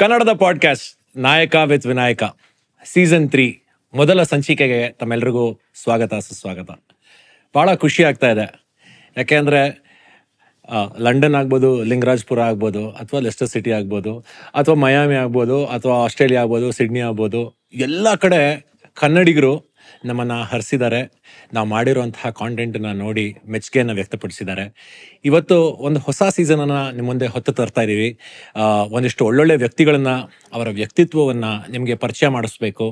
ಕನ್ನಡದ podcast Nayaka with Vinayaka season three ಮೊದಲ ಸಂಚಿಕೆಗೆ ತಮ್ಮೆಲ್ರಿಗೂ ಸ್ವಾಗತ ಸುಸ್ವಾಗತ ಭಾಳ ಖುಷಿ ಆಗ್ತಾ ಇದೆ ಯಾಕೆಂದರೆ ಲಂಡನ್ ಆಗ್ಬೋದು ಲಿಂಗರಾಜ್ಪುರ ಆಗ್ಬೋದು ಅಥವಾ ಲೆಸ್ಟರ್ ಸಿಟಿ ಆಗ್ಬೋದು ಅಥವಾ ಮಯಾಮಿ ಆಗ್ಬೋದು ಅಥವಾ ಆಸ್ಟ್ರೇಲಿಯಾ ಆಗ್ಬೋದು ಸಿಡ್ನಿ ಆಗ್ಬೋದು ಎಲ್ಲ ಕಡೆ ಕನ್ನಡಿಗರು ನಮ್ಮನ್ನು ಹರಿಸಿದ್ದಾರೆ ನಾವು ಮಾಡಿರುವಂತಹ ಕಾಂಟೆಂಟನ್ನು ನೋಡಿ ಮೆಚ್ಚುಗೆಯನ್ನು ವ್ಯಕ್ತಪಡಿಸಿದ್ದಾರೆ ಇವತ್ತು ಒಂದು ಹೊಸ ಸೀಸನನ್ನು ನಿಮ್ಮ ಮುಂದೆ ಹೊತ್ತು ತರ್ತಾ ಇದ್ದೀವಿ ಒಂದಿಷ್ಟು ಒಳ್ಳೊಳ್ಳೆ ವ್ಯಕ್ತಿಗಳನ್ನು ಅವರ ವ್ಯಕ್ತಿತ್ವವನ್ನು ನಿಮಗೆ ಪರಿಚಯ ಮಾಡಿಸ್ಬೇಕು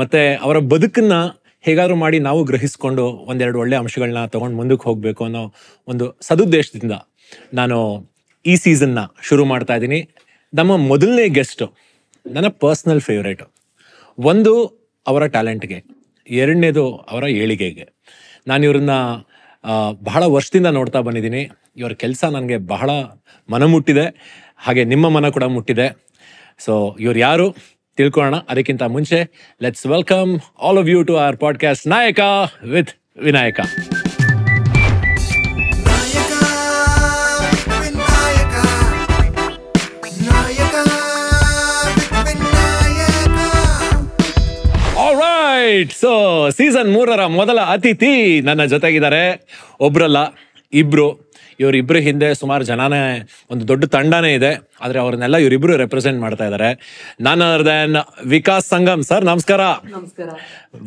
ಮತ್ತು ಅವರ ಬದುಕನ್ನು ಹೇಗಾದರೂ ಮಾಡಿ ನಾವು ಗ್ರಹಿಸ್ಕೊಂಡು ಒಂದೆರಡು ಒಳ್ಳೆ ಅಂಶಗಳನ್ನ ತೊಗೊಂಡು ಮುಂದಕ್ಕೆ ಹೋಗಬೇಕು ಅನ್ನೋ ಒಂದು ಸದುದ್ದೇಶದಿಂದ ನಾನು ಈ ಸೀಸನ್ನ ಶುರು ಮಾಡ್ತಾ ಇದ್ದೀನಿ ನಮ್ಮ ಮೊದಲನೇ ಗೆಸ್ಟು ನನ್ನ ಪರ್ಸ್ನಲ್ ಫೇವ್ರೇಟು ಒಂದು ಅವರ ಟ್ಯಾಲೆಂಟ್ಗೆ ಎರಡನೇದು ಅವರ ಏಳಿಗೆಗೆ ನಾನು ಇವರನ್ನ ಬಹಳ ವರ್ಷದಿಂದ ನೋಡ್ತಾ ಬಂದಿದ್ದೀನಿ ಇವರ ಕೆಲಸ ನನಗೆ ಬಹಳ ಮನ ಮುಟ್ಟಿದೆ ಹಾಗೆ ನಿಮ್ಮ ಮನ ಕೂಡ ಮುಟ್ಟಿದೆ ಸೊ ಇವ್ರು ಯಾರು ತಿಳ್ಕೊಳ್ಳೋಣ ಅದಕ್ಕಿಂತ ಮುಂಚೆ let's welcome all of you to our podcast Nayaka with Vinayaka right so season ಮೂರರ ಮೊದಲ ಅತಿಥಿ ನನ್ನ ಜೊತೆಗಿದ್ದಾರೆ ಒಬ್ರಲ್ಲ ಇಬ್ರು ಇವರಿಬ್ರು ಹಿಂದೆ ಸುಮಾರು ಜನನೇ ಒಂದು ದೊಡ್ಡ ತಂಡನೇ ಇದೆ ಆದರೆ ಅವ್ರನ್ನೆಲ್ಲ ಇವರಿಬ್ರು ರೆಪ್ರೆಸೆಂಟ್ ಮಾಡ್ತಾ ಇದ್ದಾರೆ ನಾನು ಅದರ್ ವಿಕಾಸ್ ಸಂಗಮ್ ಸರ್ ನಮಸ್ಕಾರ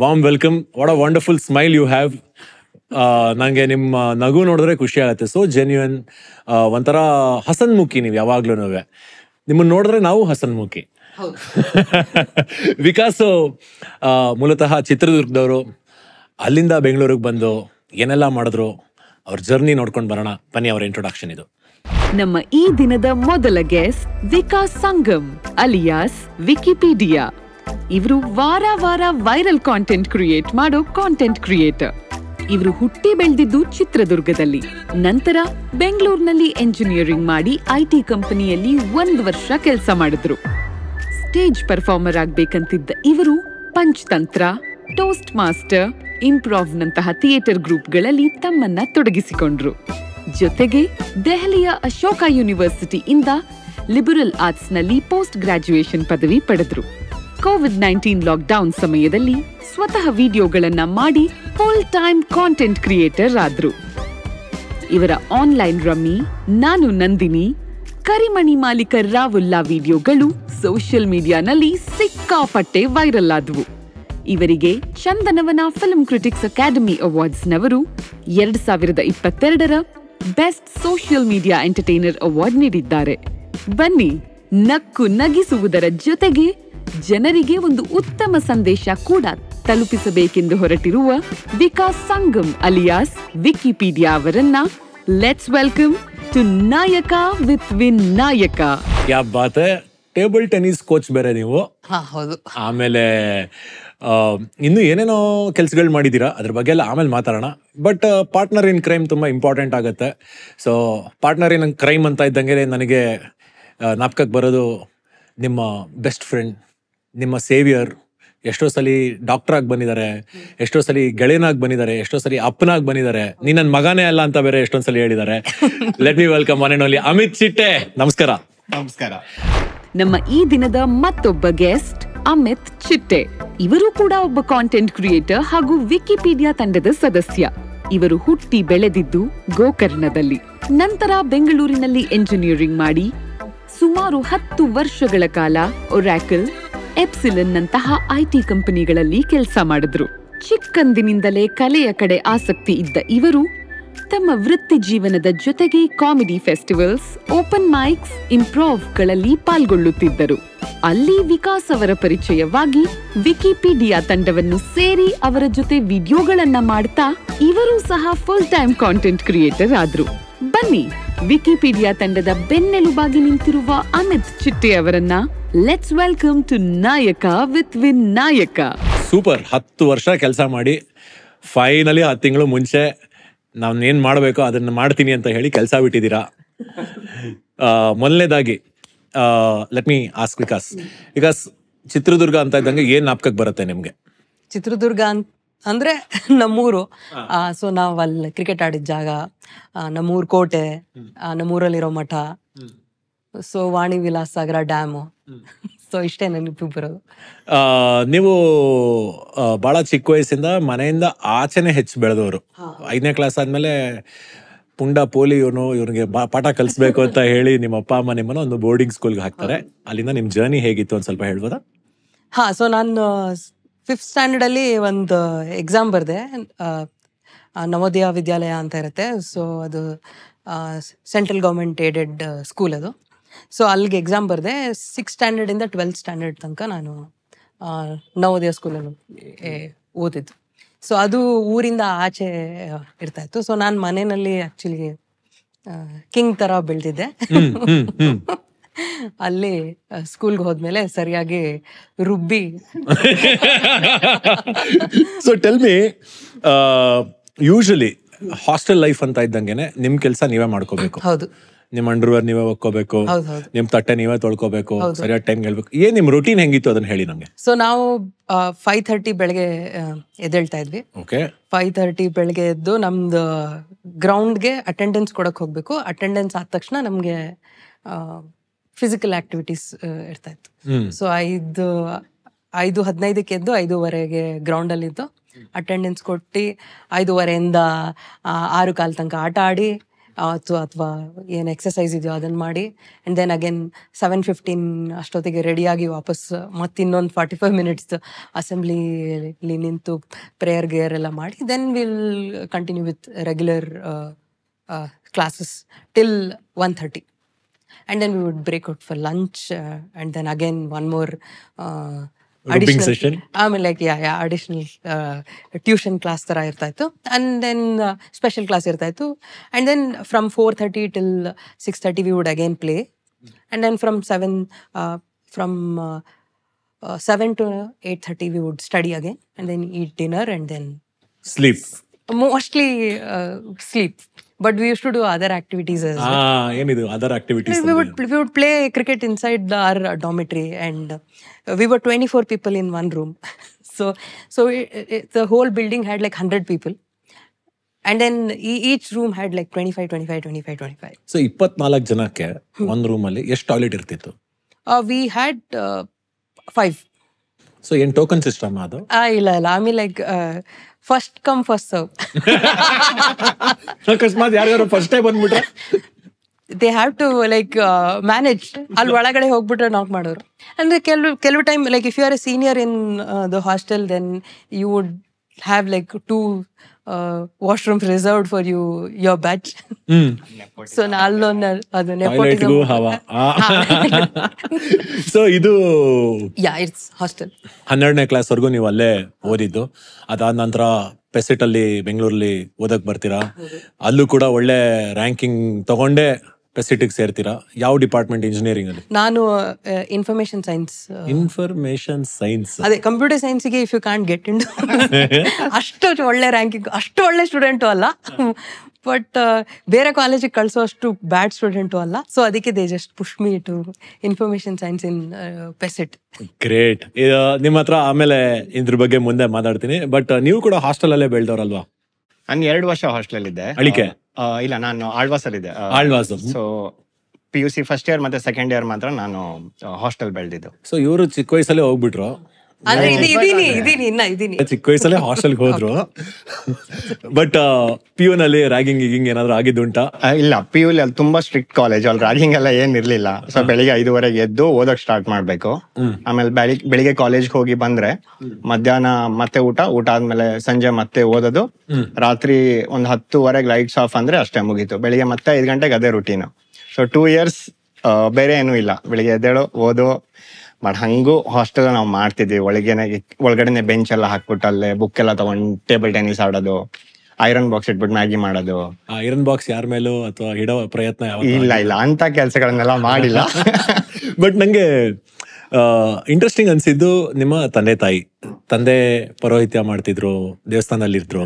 warm welcome what a wonderful smile you have ನನಗೆ ನಿಮ್ಮ ನಗು ನೋಡಿದ್ರೆ ಖುಷಿ ಆಗುತ್ತೆ ಸೊ ಜೆನ್ಯೂನ್ ಒಂಥರ ಹಸನ್ಮುಖಿ ನೀವು ಯಾವಾಗ್ಲೂ ನಿಮ್ಮನ್ನು ನೋಡಿದ್ರೆ ನಾವು ಹಸನ್ಮುಖಿ ವಿಕಾಸು ಮೂಲತಃ ಚಿತ್ರದುರ್ಗದವರು ಅಲ್ಲಿಂದ ಬೆಂಗಳೂರಿಗೆ ಬಂದು ಏನೆಲ್ಲ ಮಾಡಿದ್ರು ಅವ್ರ ಜರ್ನಿ ನೋಡ್ಕೊಂಡು ಬರೋಣ ಬನ್ನಿ ಅವರ ಇಂಟ್ರೊಡಕ್ಷನ್ ಇದು ನಮ್ಮ ಈ ದಿನದ ಮೊದಲ guest Vikas Sangam alias Wikipedia ಇವರು ವಾರ ವಾರ ವೈರಲ್ ಕಾಂಟೆಂಟ್ ಕ್ರಿಯೇಟ್ ಮಾಡೋ ಕಾಂಟೆಂಟ್ ಕ್ರಿಯೇಟರ್ ಇವರು ಹುಟ್ಟಿ ಬೆಳೆದಿದ್ದು ಚಿತ್ರದುರ್ಗದಲ್ಲಿ ನಂತರ ಬೆಂಗಳೂರಿನಲ್ಲಿ ಎಂಜಿನಿಯರಿಂಗ್ ಮಾಡಿ ಐಟಿ ಕಂಪನಿಯಲ್ಲಿ ಒಂದು ವರ್ಷ ಕೆಲಸ ಮಾಡಿದ್ರು ಸ್ಟೇಜ್ ಪರ್ಫಾರ್ಮರ್ ಆಗಬೇಕಂತಿದ್ದ ಇವರು ಪಂಚತಂತ್ರ ಟೋಸ್ಟ್ ಮಾಸ್ಟರ್ ನಂತಹ ಥಿಯೇಟರ್ ಗ್ರೂಪ್ಗಳಲ್ಲಿ ತಮ್ಮನ್ನ ತೊಡಗಿಸಿಕೊಂಡ್ರು ಜೊತೆಗೆ ದೆಹಲಿಯ ಅಶೋಕ ಯೂನಿವರ್ಸಿಟಿಯಿಂದ ಲಿಬರಲ್ ಆರ್ಟ್ಸ್ನಲ್ಲಿ ಪೋಸ್ಟ್ ಗ್ರಾಜ್ಯುಯೇಷನ್ ಪದವಿ ಪಡೆದ್ರು ಕೋವಿಡ್ ನೈನ್ಟೀನ್ ಲಾಕ್ಡೌನ್ ಸಮಯದಲ್ಲಿ ಸ್ವತಃ ವಿಡಿಯೋಗಳನ್ನ ಮಾಡಿ ಫುಲ್ ಟೈಮ್ ಕಾಂಟೆಂಟ್ ಕ್ರಿಯೇಟರ್ ಆದ್ರು ಇವರ ಆನ್ಲೈನ್ ರಮ್ಮಿ ನಾನು ನಂದಿನಿ ಕರಿಮಣಿ ಮಾಲೀಕ ರಾವುಲ್ಲಾ ವಿಡಿಯೋಗಳು ಸೋಷಿಯಲ್ ಮೀಡಿಯಾನಲ್ಲಿ ಸಿಕ್ಕಾಪಟ್ಟೆ ವೈರಲ್ ಆದವು ಇವರಿಗೆ ಚಂದನವನ ಫಿಲ್ಮ್ ಕ್ರಿಟಿಕ್ಸ್ ಅಕಾಡೆಮಿ ಅವಾರ್ಡ್ಸ್ನವರು ಎರಡ್ ಸಾವಿರದ ಇಪ್ಪತ್ತೆರಡರ best social media entertainer award ನೀಡಿದ್ದಾರೆ ಬನ್ನಿ ನಕ್ಕು ನಗಿಸುವುದರ ಜೊತೆಗೆ ಜನರಿಗೆ ಒಂದು ಉತ್ತಮ ಸಂದೇಶ ಕೂಡ ತಲುಪಿಸಬೇಕೆಂದು ಹೊರಟಿರುವ ವಿಕಾಸ್ ಸಂಗಮ್ ಅಲಿಯಾಸ್ ವಿಕಿಪೀಡಿಯಾ ಅವರನ್ನ let's welcome to Nayaka with Vinayaka yeah both table tennis coach ಬೇರೆ ನೀವು ಹೌದು ಆಮೇಲೆ ಇನ್ನು ಏನೇನೋ ಕೆಲಸಗಳು ಮಾಡಿದ್ದೀರಾ ಅದ್ರ ಬಗ್ಗೆ ಎಲ್ಲ ಆಮೇಲೆ ಮಾತಾಡೋಣ ಬಟ್ ಪಾರ್ಟ್ನರ್ ಇನ್ ಕ್ರೈಮ್ ತುಂಬ ಇಂಪಾರ್ಟೆಂಟ್ ಆಗುತ್ತೆ ಸೊ ಪಾರ್ಟ್ನರ್ ಇನ್ ಕ್ರೈಮ್ ಅಂತ ಇದ್ದಂಗೆ ನನಗೆ ನಾಪ್ಕಕ್ಕೆ ಬರೋದು ನಿಮ್ಮ ಬೆಸ್ಟ್ ಫ್ರೆಂಡ್ ನಿಮ್ಮ ಸೇವಿಯರ್ ಎಷ್ಟೋ ಸಲಿ ಡಾಕ್ಟರ್ ಆಗಿ ಬಂದಿದ್ದಾರೆ ಎಷ್ಟೋ ಸಲಿ ಗೆಳೆಯನಾಗಿ ಬಂದಿದ್ದಾರೆ ಎಷ್ಟೋ ಸಲಿ ಅಪ್ಪನಾಗಿ ಬಂದಿದ್ದಾರೆ ನೀನ್ ಮಗನೇ ಅಲ್ಲ ಅಂತ ಬೇರೆ ಎಷ್ಟೊಂದ್ ಸಲಿ ಹೇಳಿದ್ದಾರೆ ಲೆಟ್ ಮಿ ವೆಲ್ಕಮ್ ಮನೆ ನೋಡಿ ಅಮಿತ್ ಚಿಟ್ಟೆ ನಮಸ್ಕಾರ ನಮಸ್ಕಾರ ನಮ್ಮ ಈ ದಿನದ ಮತ್ತೊಬ್ಬ ಗೆಸ್ಟ್ ಅಮಿತ್ ಚಿಟ್ಟೆ ಇವರು ಕೂಡ ಒಬ್ಬ ಕಾಂಟೆಂಟ್ ಕ್ರಿಯೇಟರ್ ಹಾಗೂ ವಿಕಿಪೀಡಿಯಾ ತಂಡದ ಸದಸ್ಯ ಇವರು ಹುಟ್ಟಿ ಬೆಳೆದಿದ್ದು ಗೋಕರ್ಣದಲ್ಲಿ ನಂತರ ಬೆಂಗಳೂರಿನಲ್ಲಿ ಎಂಜಿನಿಯರಿಂಗ್ ಮಾಡಿ ಸುಮಾರು ಹತ್ತು ವರ್ಷಗಳ ಕಾಲ ಒರಾಕಲ್ ಎಪ್ಸಿಲನ್ನಂತಹ ಐಟಿ ಕಂಪನಿಗಳಲ್ಲಿ ಕೆಲಸ ಮಾಡಿದ್ರು ಚಿಕ್ಕಂದಿನಿಂದಲೇ ಕಲೆಯ ಕಡೆ ಆಸಕ್ತಿ ಇದ್ದ ಇವರು ತಮ್ಮ ವೃತ್ತಿ ಜೀವನದ ಜೊತೆಗೆ ಕಾಮಿಡಿ ಫೆಸ್ಟಿವಲ್ಸ್ ಓಪನ್ ಮೈಕ್ಸ್ ಇಂಪ್ರೋವ್ಗಳಲ್ಲಿ ಪಾಲ್ಗೊಳ್ಳುತ್ತಿದ್ದರು ಅಲ್ಲಿ ವಿಕಾಸ್ ಅವರ ಪರಿಚಯವಾಗಿ ವಿಕಿಪೀಡಿಯಾ ತಂಡವನ್ನು ಸೇರಿ ಅವರ ಜೊತೆ ವಿಡಿಯೋಗಳನ್ನ ಮಾಡ್ತಾ ಇವರು ಸಹ ಫುಲ್ ಟೈಮ್ ಕಾಂಟೆಂಟ್ ಕ್ರಿಯೇಟರ್ ಆದ್ರು ಬನ್ನಿ ವಿಕಿಪೀಡಿಯಾ ತಂಡದ ಬೆನ್ನೆಲುಬಾಗಿ ನಿಂತಿರುವ ಅಮಿತ್ ಚಿಟ್ಟಿ ಅವರನ್ನ let's welcome to Nayaka with Vinayaka super ಹತ್ತು ವರ್ಷ ಕೆಲಸ ಮಾಡಿ ಫೈನಲಿ ಆ ತಿಂಗಳು ಮುಂಚೆ ಏನ್ ಮಾಡಬೇಕು ಅದನ್ನ ಮಾಡ್ತೀನಿ ಅಂತ ಹೇಳಿ ಕೆಲಸ ಬಿಟ್ಟಿದ್ದೀರಾ ಮೊದಲನೇದಾಗಿ let me ask Vikas Vikas Chitradurga ಅಂತ ಇದ್ದಂಗೆ ಏನ್ ನಾಪ್ಕಕ್ಕೆ ಬರುತ್ತೆ ನಿಮಗೆ ಚಿತ್ರದುರ್ಗ ಅಂತ ಅಂದ್ರೆ ನಮ್ಮೂರು ಸೊ ನಾವ್ ಅಲ್ಲಿ ಕ್ರಿಕೆಟ್ ಆಡಿದ ಜಾಗ ನಮ್ಮೂರ್ ಕೋಟೆ ನಮ್ಮೂರಲ್ಲಿರೋ ಮಠ so Vani Vilas Sagara dam so ಇಷ್ಟೇ ನೆನಪು ಬರೋದು ನೀವು ಬಹಳ ಚಿಕ್ಕ ವಯಸ್ಸಿಂದ ಮನೆಯಿಂದ ಆಚೆನೆ ಹೆಚ್ಚು ಬೆಳೆದವರು ಐದನೇ ಕ್ಲಾಸ್ ಆದ್ಮೇಲೆ ಪುಂಡ ಪೋಲಿ ಇವನು ಇವನಿಗೆ ಪಾಠ ಕಲಿಸ್ಬೇಕು ಅಂತ ಹೇಳಿ ನಿಮ್ಮ ಅಪ್ಪ ಅಮ್ಮ ನಿಮ್ಮನ್ನ ಒಂದು ಬೋರ್ಡಿಂಗ್ ಸ್ಕೂಲ್ಗೆ ಹಾಕ್ತಾರೆ ಅಲ್ಲಿಂದ ನಿಮ್ಮ ಜರ್ನಿ ಹೇಗಿತ್ತು ಒಂದು ಸ್ವಲ್ಪ ಹೇಳ್ಬೋದಾ ಹಾ ಸೊ ನಾನು ಫಿಫ್ತ್ ಸ್ಟ್ಯಾಂಡರ್ಡ್ ಅಲ್ಲಿ ಒಂದು ಎಕ್ಸಾಮ್ ಬರ್ದೆ ನವೋದಯ ವಿದ್ಯಾಲಯ ಅಂತ ಇರುತ್ತೆ ಸೊ ಅದು ಸೆಂಟ್ರಲ್ ಗೌರ್ಮೆಂಟ್ ಏಡೆಡ್ ಸ್ಕೂಲ್ ಅದು ಸೊ ಅಲ್ಲಿಗೆ ಎಕ್ಸಾಮ್ ಬರ್ದೆ ಸಿಕ್ಸ್ ಇಂದ ಟ್ವೆಲ್ತ್ ಸ್ಟ್ಯಾಂಡರ್ಡ್ ತನಕ ನಾನು ನವೋದಯ ಸ್ಕೂಲಲ್ಲಿ ಓದಿದ್ದು ಸೊ ಅದು ಊರಿಂದ ಆಚೆ ಇರ್ತಾ ಇತ್ತು ಸೊ ನಾನು ಮನೆಯಲ್ಲಿ ಆ್ಯಕ್ಚುಲಿ ಕಿಂಗ್ ಥರ ಬೆಳೆದಿದ್ದೆ ಅಲ್ಲಿ ಸ್ಕೂಲ್ಗೆ ಹೋದ್ಮೇಲೆ ಸರಿಯಾಗಿ ರುಬ್ಬಿ so tell me usually hostel life ಅಂತ ಇದ್ದಂಗೆನೆ ನಿಮ್ ಕೆಲಸ ನೀವೇ ಮಾಡ್ಕೋಬೇಕು ಹೌದು ನಿಮ್ ವೇರ್ ನೀವೇ ಒಕ್ಕೋಬೇಕು ನಿಮ್ ತಟ್ಟೆ ನೀವೇ ತೊಳ್ಕೋಬೇಕು ಸರಿಯಾದ ಟೈಮ್ ಹೇಳ್ಬೇಕು ಏನ್ ನಿಮ್ ರುಟೀನ್ ಹೆಂಗಿತ್ತು ಅದನ್ನ ಹೇಳಿ ನಮಗೆ ಸೊ ನಾವು ಫೈವ್ ಥರ್ಟಿ ಬೆಳಗ್ಗೆ ಎದ್ದೇಳ್ತಾ ಇದ್ವಿ ಓಕೆ ಫೈವ್ ತರ್ಟಿ ಬೆಳಗ್ಗೆ ಎದ್ದು ನಮ್ದು ಗ್ರೌಂಡ್ಗೆ ಅಟೆಂಡೆನ್ಸ್ ಕೊಡಕ್ ಹೋಗ್ಬೇಕು ಅಟೆಂಡೆನ್ಸ್ ಆದ ತಕ್ಷಣ ನಮ್ಗೆ ಫಿಸಿಕಲ್ ಆಕ್ಟಿವಿಟೀಸ್ uh, ಇರ್ತಾ ಇತ್ತು ಸೊ ಐದು ಐದು ಹದಿನೈದಕ್ಕೆ ಎದ್ದು ಐದೂವರೆಗೆ ಗ್ರೌಂಡಲ್ಲಿತ್ತು ಅಟೆಂಡೆನ್ಸ್ ಕೊಟ್ಟು ಐದೂವರೆಯಿಂದ ಆರು ಕಾಲ್ ತನಕ ಆಟ ಆಡಿ ಅಥವಾ ಅಥವಾ ಏನು ಎಕ್ಸಸೈಸ್ ಇದೆಯೋ ಅದನ್ನ ಮಾಡಿ and then again seven fifteen ಅಷ್ಟೊತ್ತಿಗೆ ರೆಡಿಯಾಗಿ ವಾಪಸ್ ಮತ್ತೆ ಇನ್ನೊಂದು ಫಾರ್ಟಿ ಫೈವ್ ಮಿನಿಟ್ಸ್ ಅಸೆಂಬ್ಲಿಲಿ ನಿಂತು ಪ್ರೇಯರ್ ಗೇರ್ ಎಲ್ಲ ಮಾಡಿ then will continue with regular classes till one thirty and then we would break out for lunch uh, and then again one more uh, additional session i mean like yeah yeah additional uh, tuition class ತರ ಇರ್ತಾ ಇತ್ತು and then uh, special class ಇರ್ತಾ ಇತ್ತು and then from 4:30 till 6:30 we would again play mm-hmm. and then from 7 uh, from uh, uh, 7 to 8:30 we would study again and then eat dinner and then sleep mostly uh, sleep but we used to do other activities ಏನಿದು other activities we would we would play cricket inside the our dormitory we were twenty four people in one room so so the whole building had like hundred people and then each room had like twenty five twenty five twenty five twenty five so ಇಪ್ಪತ್ನಾಲ್ಕು ಜನಕ್ಕೆ ಒಂದು ರೂಮಲ್ಲಿ ಎಷ್ಟು toilet ಇರ್ತಿತ್ತು we had five so ಏನ್ token system ಅದು ಇಲ್ಲ ಇಲ್ಲ ಆಮೇಲೆ like first come first serve ಅಕಸ್ಮಾತ್ ಯಾರಿಗಾರು ಫಸ್ಟ್ ಟೈಮ್ ಬಂದ್ಬಿಟ್ರೆ they have to like manage ಅಲ್ಲಿ ಒಳಗಡೆ ಹೋಗ್ಬಿಟ್ರೆ ನಾಕ್ ಮಾಡೋರು ಅಂದ್ರೆ ಕೆಲವು ಕೆಲವು time like if you are a senior in the hostel then you would have like two uh, washrooms reserved for you, your batch. Mm. so Nallon ಅದು so ಇದು yeah it's hostel ಹನ್ನೆರಡನೇ class ವರೆಗೂ ನೀವ್ ಅಲ್ಲೇ ಓದಿದ್ದು ಅದಾದ ನಂತರ ಪೆಸಿಟ್ ಅಲ್ಲಿ ಬೆಂಗಳೂರಲ್ಲಿ ಓದಕ್ ಬರ್ತೀರಾ ಅಲ್ಲೂ ಕೂಡ ಒಳ್ಳೆ ರ್ಯಾಂಕಿಂಗ್ ತಗೊಂಡೆ ಸಿಟಿಗೆ ಸೇರ್ತೀರಾ ಯಾವ ಡಿಪಾರ್ಟ್ಮೆಂಟ್ ಇಂಜಿನಿಯರಿಂಗ್ ಅಲ್ಲಿ ನಾನು ಇನ್ಫಾರ್ಮೇಶನ್ ಸೈನ್ಸ್ ಇನ್ಫಾರ್ಮೇಶನ್ ಸೈನ್ಸ್ ಅದೇ ಕಂಪ್ಯೂಟರ್ ಗೆ if you can't get in ಅಷ್ಟು ಒಳ್ಳೆ ರ್ಯಾಂಕಿಂಗ್ ಅಷ್ಟು ಒಳ್ಳೆ ಸ್ಟೂಡೆಂಟು ಅಲ್ಲ ಬಟ್ ಬೇರೆ ಕಾಲೇಜಿಗೆ ಅಷ್ಟು ಬ್ಯಾಡ್ ಸ್ಟೂಡೆಂಟು ಅಲ್ಲ ಸೊ ಅದಕ್ಕೆ they just push me to information science in PESIT great ನಿಮ್ಮ ಹತ್ರ ಆಮೇಲೆ ಇದ್ರ ಬಗ್ಗೆ ಮುಂದೆ ಮಾತಾಡ್ತೀನಿ ಬಟ್ ನೀವು ಕೂಡ ಹಾಸ್ಟೆಲ್ ಅಲ್ಲೇ ಬೆಳೆದವ್ರಲ್ವಾ ನಾನು ಎರಡು ವರ್ಷ ಹಾಸ್ಟೆಲ್ ಇದ್ದೆ ಅಳಿಕೆ ಇಲ್ಲ ನಾನು ಆಳ್ವಾಸಲ್ಲಿದ್ದೆ Alvas so P U C first year ಮತ್ತೆ ಸೆಕೆಂಡ್ ಇಯರ್ ಮಾತ್ರ ನಾನು ಹಾಸ್ಟೆಲ್ ಬೆಳೆದಿದ್ದು ಸೊ ಇವರು ಚಿಕ್ಕ ವಯಸ್ಸಲ್ಲೇ ಹೋಗ್ಬಿಟ್ರು ಚಿಕ್ಕ ವಯಸ್ಸಲ್ಲೇ ಹಾಸ್ಟೆಲ್ ಹೋದ್ರು ಬಟ್ ಪಿ ಯು ನಲ್ಲಿ ರ್ಯಾಗಿಂಗ್ ಗಿಗಿಂಗ್ ಏನಾದ್ರು ಆಗಿದ್ದುಂಟ ಇಲ್ಲ ಪಿ ಯು ಅಲ್ಲಿ ತುಂಬಾ ಸ್ಟ್ರಿಕ್ಟ್ ಕಾಲೇಜ್ ಅಲ್ಲಿ ರಾಗಿಂಗ್ ಎಲ್ಲ ಏನ್ ಇರ್ಲಿಲ್ಲ ಸೊ ಬೆಳಿಗ್ಗೆ ಐದುವರೆಗೆ ಎದ್ದು ಓದಕ್ ಸ್ಟಾರ್ಟ್ ಮಾಡ್ಬೇಕು ಆಮೇಲೆ ಬೆಳಿಗ್ಗೆ ಕಾಲೇಜ್ ಹೋಗಿ ಬಂದ್ರೆ ಮಧ್ಯಾಹ್ನ ಮತ್ತೆ ಊಟ ಊಟ ಆದ್ಮೇಲೆ ಸಂಜೆ ಮತ್ತೆ ಓದೋದು ರಾತ್ರಿ ಒಂದ್ ಹತ್ತುವರೆಗೆ ಲೈಟ್ಸ್ ಆಫ್ ಅಂದ್ರೆ ಅಷ್ಟೇ ಮುಗೀತು ಬೆಳಿಗ್ಗೆ ಮತ್ತೆ ಐದು ಗಂಟೆಗೆ ಅದೇ ರುಟೀನ್ ಸೊ ಟೂ ಇಯರ್ಸ್ ಬೇರೆ ಏನೂ ಇಲ್ಲ ಬೆಳಿಗ್ಗೆ ಎದ್ದೇಳು ಓದು ಬಟ್ ಹಂಗೂ ಹಾಸ್ಟೆಲ್ ನಾವು ಮಾಡ್ತಿದ್ವಿ ಒಳಗೇನೆ ಒಳಗಡೆನೆ ಬೆಂಚ್ ಎಲ್ಲ ಹಾಕ್ಬಿಟ್ಟು ಅಲ್ಲೇ ಬುಕ್ ಎಲ್ಲ ತಗೊಂಡ್ ಟೇಬಲ್ ಟೆನಿಸ್ ಆಡೋದು ಐರನ್ ಬಾಕ್ಸ್ ಇಟ್ಬಿಟ್ಟು ಮ್ಯಾಗಿ ಮಾಡೋದು ಐರನ್ ಬಾಕ್ಸ್ ಯಾರ ಮೇಲೂ ಅಥವಾ ಇಡೋ ಪ್ರಯತ್ನ ಇಲ್ಲ ಇಲ್ಲ ಅಂತ ಕೆಲಸಗಳನ್ನೆಲ್ಲ ಮಾಡಿಲ್ಲ ಬಟ್ ನಂಗೆ ಇಂಟ್ರೆಸ್ಟಿಂಗ್ ಅನ್ಸಿದ್ದು ನಿಮ್ಮ ತಂದೆ ತಾಯಿ ತಂದೆ ಪರೋಹಿತ್ಯ ಮಾಡ್ತಿದ್ರು ದೇವಸ್ಥಾನದಲ್ಲಿದ್ರು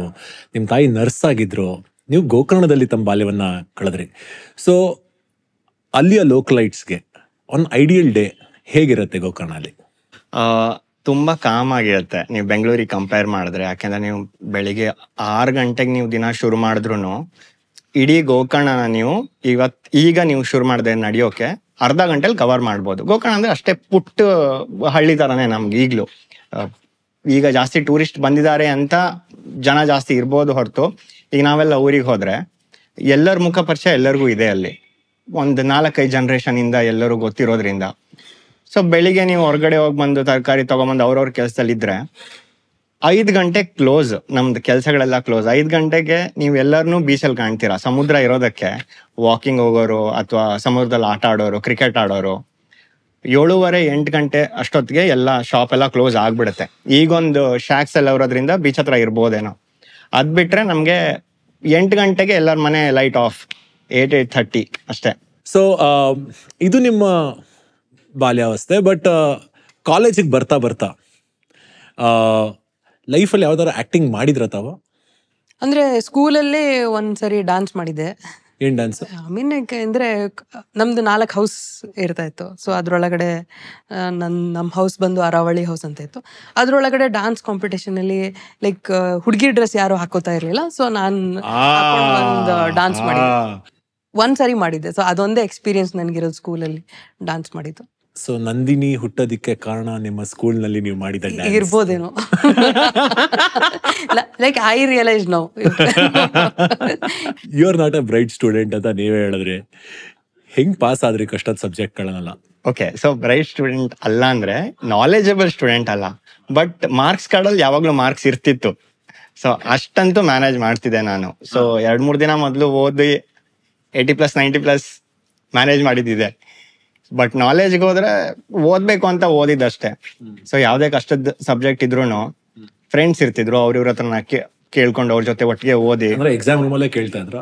ನಿಮ್ಮ ತಾಯಿ ನರ್ಸ್ ಆಗಿದ್ರು ನೀವು ಗೋಕರ್ಣದಲ್ಲಿ ತಮ್ಮ ಬಾಲ್ಯವನ್ನ ಕಳೆದ್ರಿ ಸೊ ಅಲ್ಲಿಯ ಲೋಕಲೈಟ್ಸ್ಗೆ ಆನ್ ಐಡಿಯಲ್ ಡೇ ಹೇಗಿರುತ್ತೆ ಗೋಕರ್ಣ ಅಲ್ಲಿ ತುಂಬ ಕಾಮ್ ಆಗಿರುತ್ತೆ ನೀವು ಬೆಂಗಳೂರಿಗೆ ಕಂಪೇರ್ ಮಾಡಿದ್ರೆ ಯಾಕೆಂದ್ರೆ ನೀವು ಬೆಳಿಗ್ಗೆ ಆರು ಗಂಟೆಗೆ ನೀವು ದಿನ ಶುರು ಮಾಡಿದ್ರು ಇಡೀ ಗೋಕರ್ಣನ ನೀವು ಇವತ್ತು ಈಗ ನೀವು ಶುರು ಮಾಡಿದೆ ನಡೆಯೋಕೆ ಅರ್ಧ ಗಂಟೆಲಿ ಕವರ್ ಮಾಡ್ಬೋದು ಗೋಕರ್ಣ ಅಂದ್ರೆ ಅಷ್ಟೇ ಪುಟ್ಟ ಹಳ್ಳಿ ತರನೇ ನಮ್ಗೆ ಈಗಲೂ ಈಗ ಜಾಸ್ತಿ ಟೂರಿಸ್ಟ್ ಬಂದಿದ್ದಾರೆ ಅಂತ ಜನ ಜಾಸ್ತಿ ಇರ್ಬೋದು ಹೊರತು ಈಗ ನಾವೆಲ್ಲ ಊರಿಗೆ ಹೋದ್ರೆ ಎಲ್ಲರ ಮುಖ ಪರಿಚಯ ಎಲ್ಲರಿಗೂ ಇದೆ ಅಲ್ಲಿ ಒಂದು ನಾಲ್ಕೈದು ಜನರೇಷನ್ ಇಂದ ಎಲ್ಲರೂ ಗೊತ್ತಿರೋದ್ರಿಂದ ಸೊ ಬೆಳಿಗ್ಗೆ ನೀವು ಹೊರಗಡೆ ಹೋಗಿ ಬಂದು ತರಕಾರಿ ತೊಗೊಂಬಂದು ಅವ್ರವ್ರ ಇದ್ರೆ ಐದು ಗಂಟೆಗೆ ಕ್ಲೋಸ್ ನಮ್ದು ಕೆಲಸಗಳೆಲ್ಲ ಕ್ಲೋಸ್ ಐದು ಗಂಟೆಗೆ ನೀವು ಎಲ್ಲರನ್ನೂ ಬೀಚಲ್ಲಿ ಕಾಣ್ತೀರಾ ಸಮುದ್ರ ಇರೋದಕ್ಕೆ ವಾಕಿಂಗ್ ಹೋಗೋರು ಅಥವಾ ಸಮುದ್ರದಲ್ಲಿ ಆಟ ಆಡೋರು ಕ್ರಿಕೆಟ್ ಆಡೋರು ಏಳುವರೆ ಎಂಟು ಗಂಟೆ ಅಷ್ಟೊತ್ತಿಗೆ ಎಲ್ಲ ಶಾಪ್ ಎಲ್ಲ ಕ್ಲೋಸ್ ಆಗಿಬಿಡುತ್ತೆ ಈಗೊಂದು ಶಾಕ್ಸ್ ಎಲ್ಲ ಇರೋದ್ರಿಂದ ಬೀಚ್ ಹತ್ರ ಇರ್ಬೋದೇನೋ ಅದು ಬಿಟ್ಟರೆ ನಮಗೆ ಎಂಟು ಗಂಟೆಗೆ ಎಲ್ಲರ ಮನೆ light off eight eight thirty ಅಷ್ಟೇ ಸೊ ಇದು ನಿಮ್ಮ ಬಾಲ್ಯಾವಸ್ಥೆ ಬಟ್ ಕಾಲೇಜಿಗೆ ಬರ್ತಾ ಬರ್ತಾ ಲೈಫಲ್ಲಿ ಯಾವ್ದಾರು ಆಕ್ಟಿಂಗ್ ಮಾಡಿದ್ರ ತಾವ ಅಂದ್ರೆ ಸ್ಕೂಲಲ್ಲಿ ಒಂದ್ಸರಿ ಡಾನ್ಸ್ ಮಾಡಿದೆ ಏನ್ ಮೀನ್ ಅಂದ್ರೆ ನಮ್ದು ನಾಲ್ಕು ಹೌಸ್ ಇರ್ತಾ ಇತ್ತು ಸೊ ಅದ್ರೊಳಗಡೆ ನನ್ ನಮ್ಮ ಹೌಸ್ ಬಂದು ಅರಾವಳಿ ಹೌಸ್ ಅಂತ ಇತ್ತು ಅದ್ರೊಳಗಡೆ ಡಾನ್ಸ್ ಕಾಂಪಿಟೇಷನ್ ಅಲ್ಲಿ ಲೈಕ್ ಹುಡುಗಿ ಡ್ರೆಸ್ ಯಾರು ಹಾಕೋತಾ ಇರ್ಲಿಲ್ಲ ಸೊ ನಾನು ಡಾನ್ಸ್ ಮಾಡಿದ್ದೆ ಒಂದ್ಸರಿ ಮಾಡಿದ್ದೆ ಸೊ ಅದೊಂದೇ ಎಕ್ಸ್ಪೀರಿಯನ್ಸ್ ನನಗಿರೋದು ಸ್ಕೂಲಲ್ಲಿ ಡಾನ್ಸ್ ಮಾಡಿದ್ದು ಸೊ ನಂದಿನಿ ಹುಟ್ಟೋದಿಕ್ಕೆ ಕಾರಣ ನಿಮ್ಮ ಸ್ಕೂಲ್ನಲ್ಲಿ ನೀವು ಮಾಡಿದ ಇರ್ಬೋದೇನೋ like I realise now you are not a bright student ಅಂತ ನೀವೇ ಹೇಳಿದ್ರೆ ಹೆಂಗ್ ಪಾಸ್ ಆದ್ರಿ ಕಷ್ಟದ ಸಬ್ಜೆಕ್ಟ್ಗಳನ್ನೆಲ್ಲ ಓಕೆ ಸೊ ಬ್ರೈಟ್ ಸ್ಟೂಡೆಂಟ್ ಅಲ್ಲ ಅಂದ್ರೆ ನಾಲೆಜಬಲ್ ಸ್ಟೂಡೆಂಟ್ ಅಲ್ಲ ಬಟ್ ಮಾರ್ಕ್ಸ್ ಕಾರ್ಡಲ್ಲಿ ಯಾವಾಗಲೂ ಮಾರ್ಕ್ಸ್ ಇರ್ತಿತ್ತು ಸೊ ಅಷ್ಟಂತೂ ಮ್ಯಾನೇಜ್ ಮಾಡ್ತಿದ್ದೆ ನಾನು ಸೊ ಎರಡ್ ಮೂರ್ ದಿನ ಮೊದಲು ಓದಿ eighty plus ninety plus manage ಮಾಡಿದ್ದಿದೆ ಬಟ್ ನಾಲೆಜ್ ಹೋದ್ರೆ ಓದ್ಬೇಕು ಅಂತ ಅಷ್ಟೇ ಸೊ ಯಾವ್ದೇ ಕಷ್ಟದ ಸಬ್ಜೆಕ್ಟ್ ಇದ್ರು ಫ್ರೆಂಡ್ಸ್ ಇರ್ತಿದ್ರು ಅವ್ರ ಇವ್ರ ಹತ್ರ ಕೇಳ್ಕೊಂಡು ಅವ್ರ ಜೊತೆ ಒಟ್ಟಿಗೆ ಓದಿ ಎಕ್ಸಾಮ್ ರೂಮಲ್ಲೇ ಕೇಳ್ತಾ ಇದ್ರ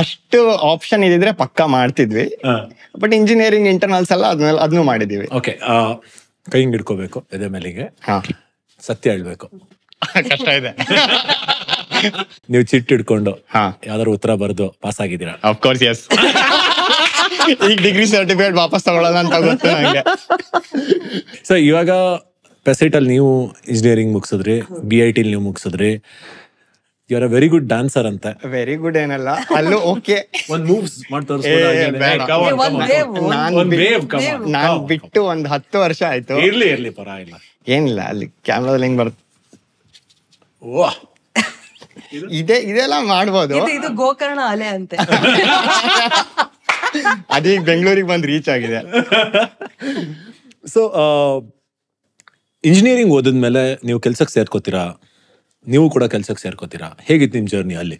ಅಷ್ಟು ಆಪ್ಷನ್ ಇದಿದ್ರೆ ಪಕ್ಕಾ ಮಾಡ್ತಿದ್ವಿ ಬಟ್ ಇಂಜಿನಿಯರಿಂಗ್ ಇಂಟರ್ನಲ್ಸ್ ಎಲ್ಲ ಅದನ್ನ ಅದನ್ನು ಮಾಡಿದೀವಿ ಓಕೆ ಕೈ ಹಿಡ್ಕೋಬೇಕು ಎದೆ ಮೇಲಿಗೆ ಸತ್ಯ ಹೇಳ್ಬೇಕು ಕಷ್ಟ ಇದೆ ನೀವು ಚಿಟ್ ಹಿಡ್ಕೊಂಡು ಯಾವ್ದಾದ್ರು ಉತ್ತರ ಬರೆದು ಪಾಸ್ ಆಗಿದ್ದೀರಾ ಅಫ್ಕೋರ್ಸ್ ಎಸ್ ಈಗ ಡಿಗ್ರಿ ಸರ್ಟಿಫಿಕೇಟ್ ವಾಪಸ್ ತಗೊಳ್ಳೋಣ ಅಂತ ಗೊತ್ತು ನಂಗೆ ಸೊ ಇವಾಗ ಪೆಸೆಟ್ ಅಲ್ಲಿ ನೀವು ಇಂಜಿನಿಯರಿಂಗ್ ಮುಗಿಸಿದ್ರಿ ಬಿ ಐ ಟಿಲಿ ನೀವು ಮುಗಿಸಿದ್ರಿ you are very good dancer ಅಂತ ವೆರಿ ಗುಡ್ ಏನಲ್ಲ ಅಲ್ಲೂ ಓಕೆ ಒಂದ್ ಮೂವ್ಸ್ ನಾನ್ ಬಿಟ್ಟು ಒಂದ್ ಹತ್ತು ವರ್ಷ ಆಯ್ತು ಇರ್ಲಿ ಇರ್ಲಿ ಪರವಾಗಿಲ್ಲ ಏನಿಲ್ಲ ಅಲ್ಲಿ ಕ್ಯಾಮ್ರಾದಲ್ಲಿ ಹೆಂಗ್ ಬರ್ತ ಇದೆ ಇದೆಲ್ಲ ಮಾಡ್ಬೋದು ಇದು ಗೋಕರ್ಣ ಅಲೆ ಅಂತೆ ಅದೇ ಬೆಂಗಳೂರಿಗೆ ಬಂದು ರೀಚ್ ಆಗಿದೆ ಸೊ ಇಂಜಿನಿಯರಿಂಗ್ ಓದಿದ್ಮೇಲೆ ನೀವು ಕೆಲ್ಸಕ್ಕೆ ಸೇರ್ಕೋತೀರಾ ನೀವು ಕೂಡ ಕೆಲ್ಸಕ್ಕೆ ಸೇರ್ಕೋತೀರಾ ಹೇಗಿತ್ತು ನಿಮ್ಮ ಜರ್ನಿ ಅಲ್ಲಿ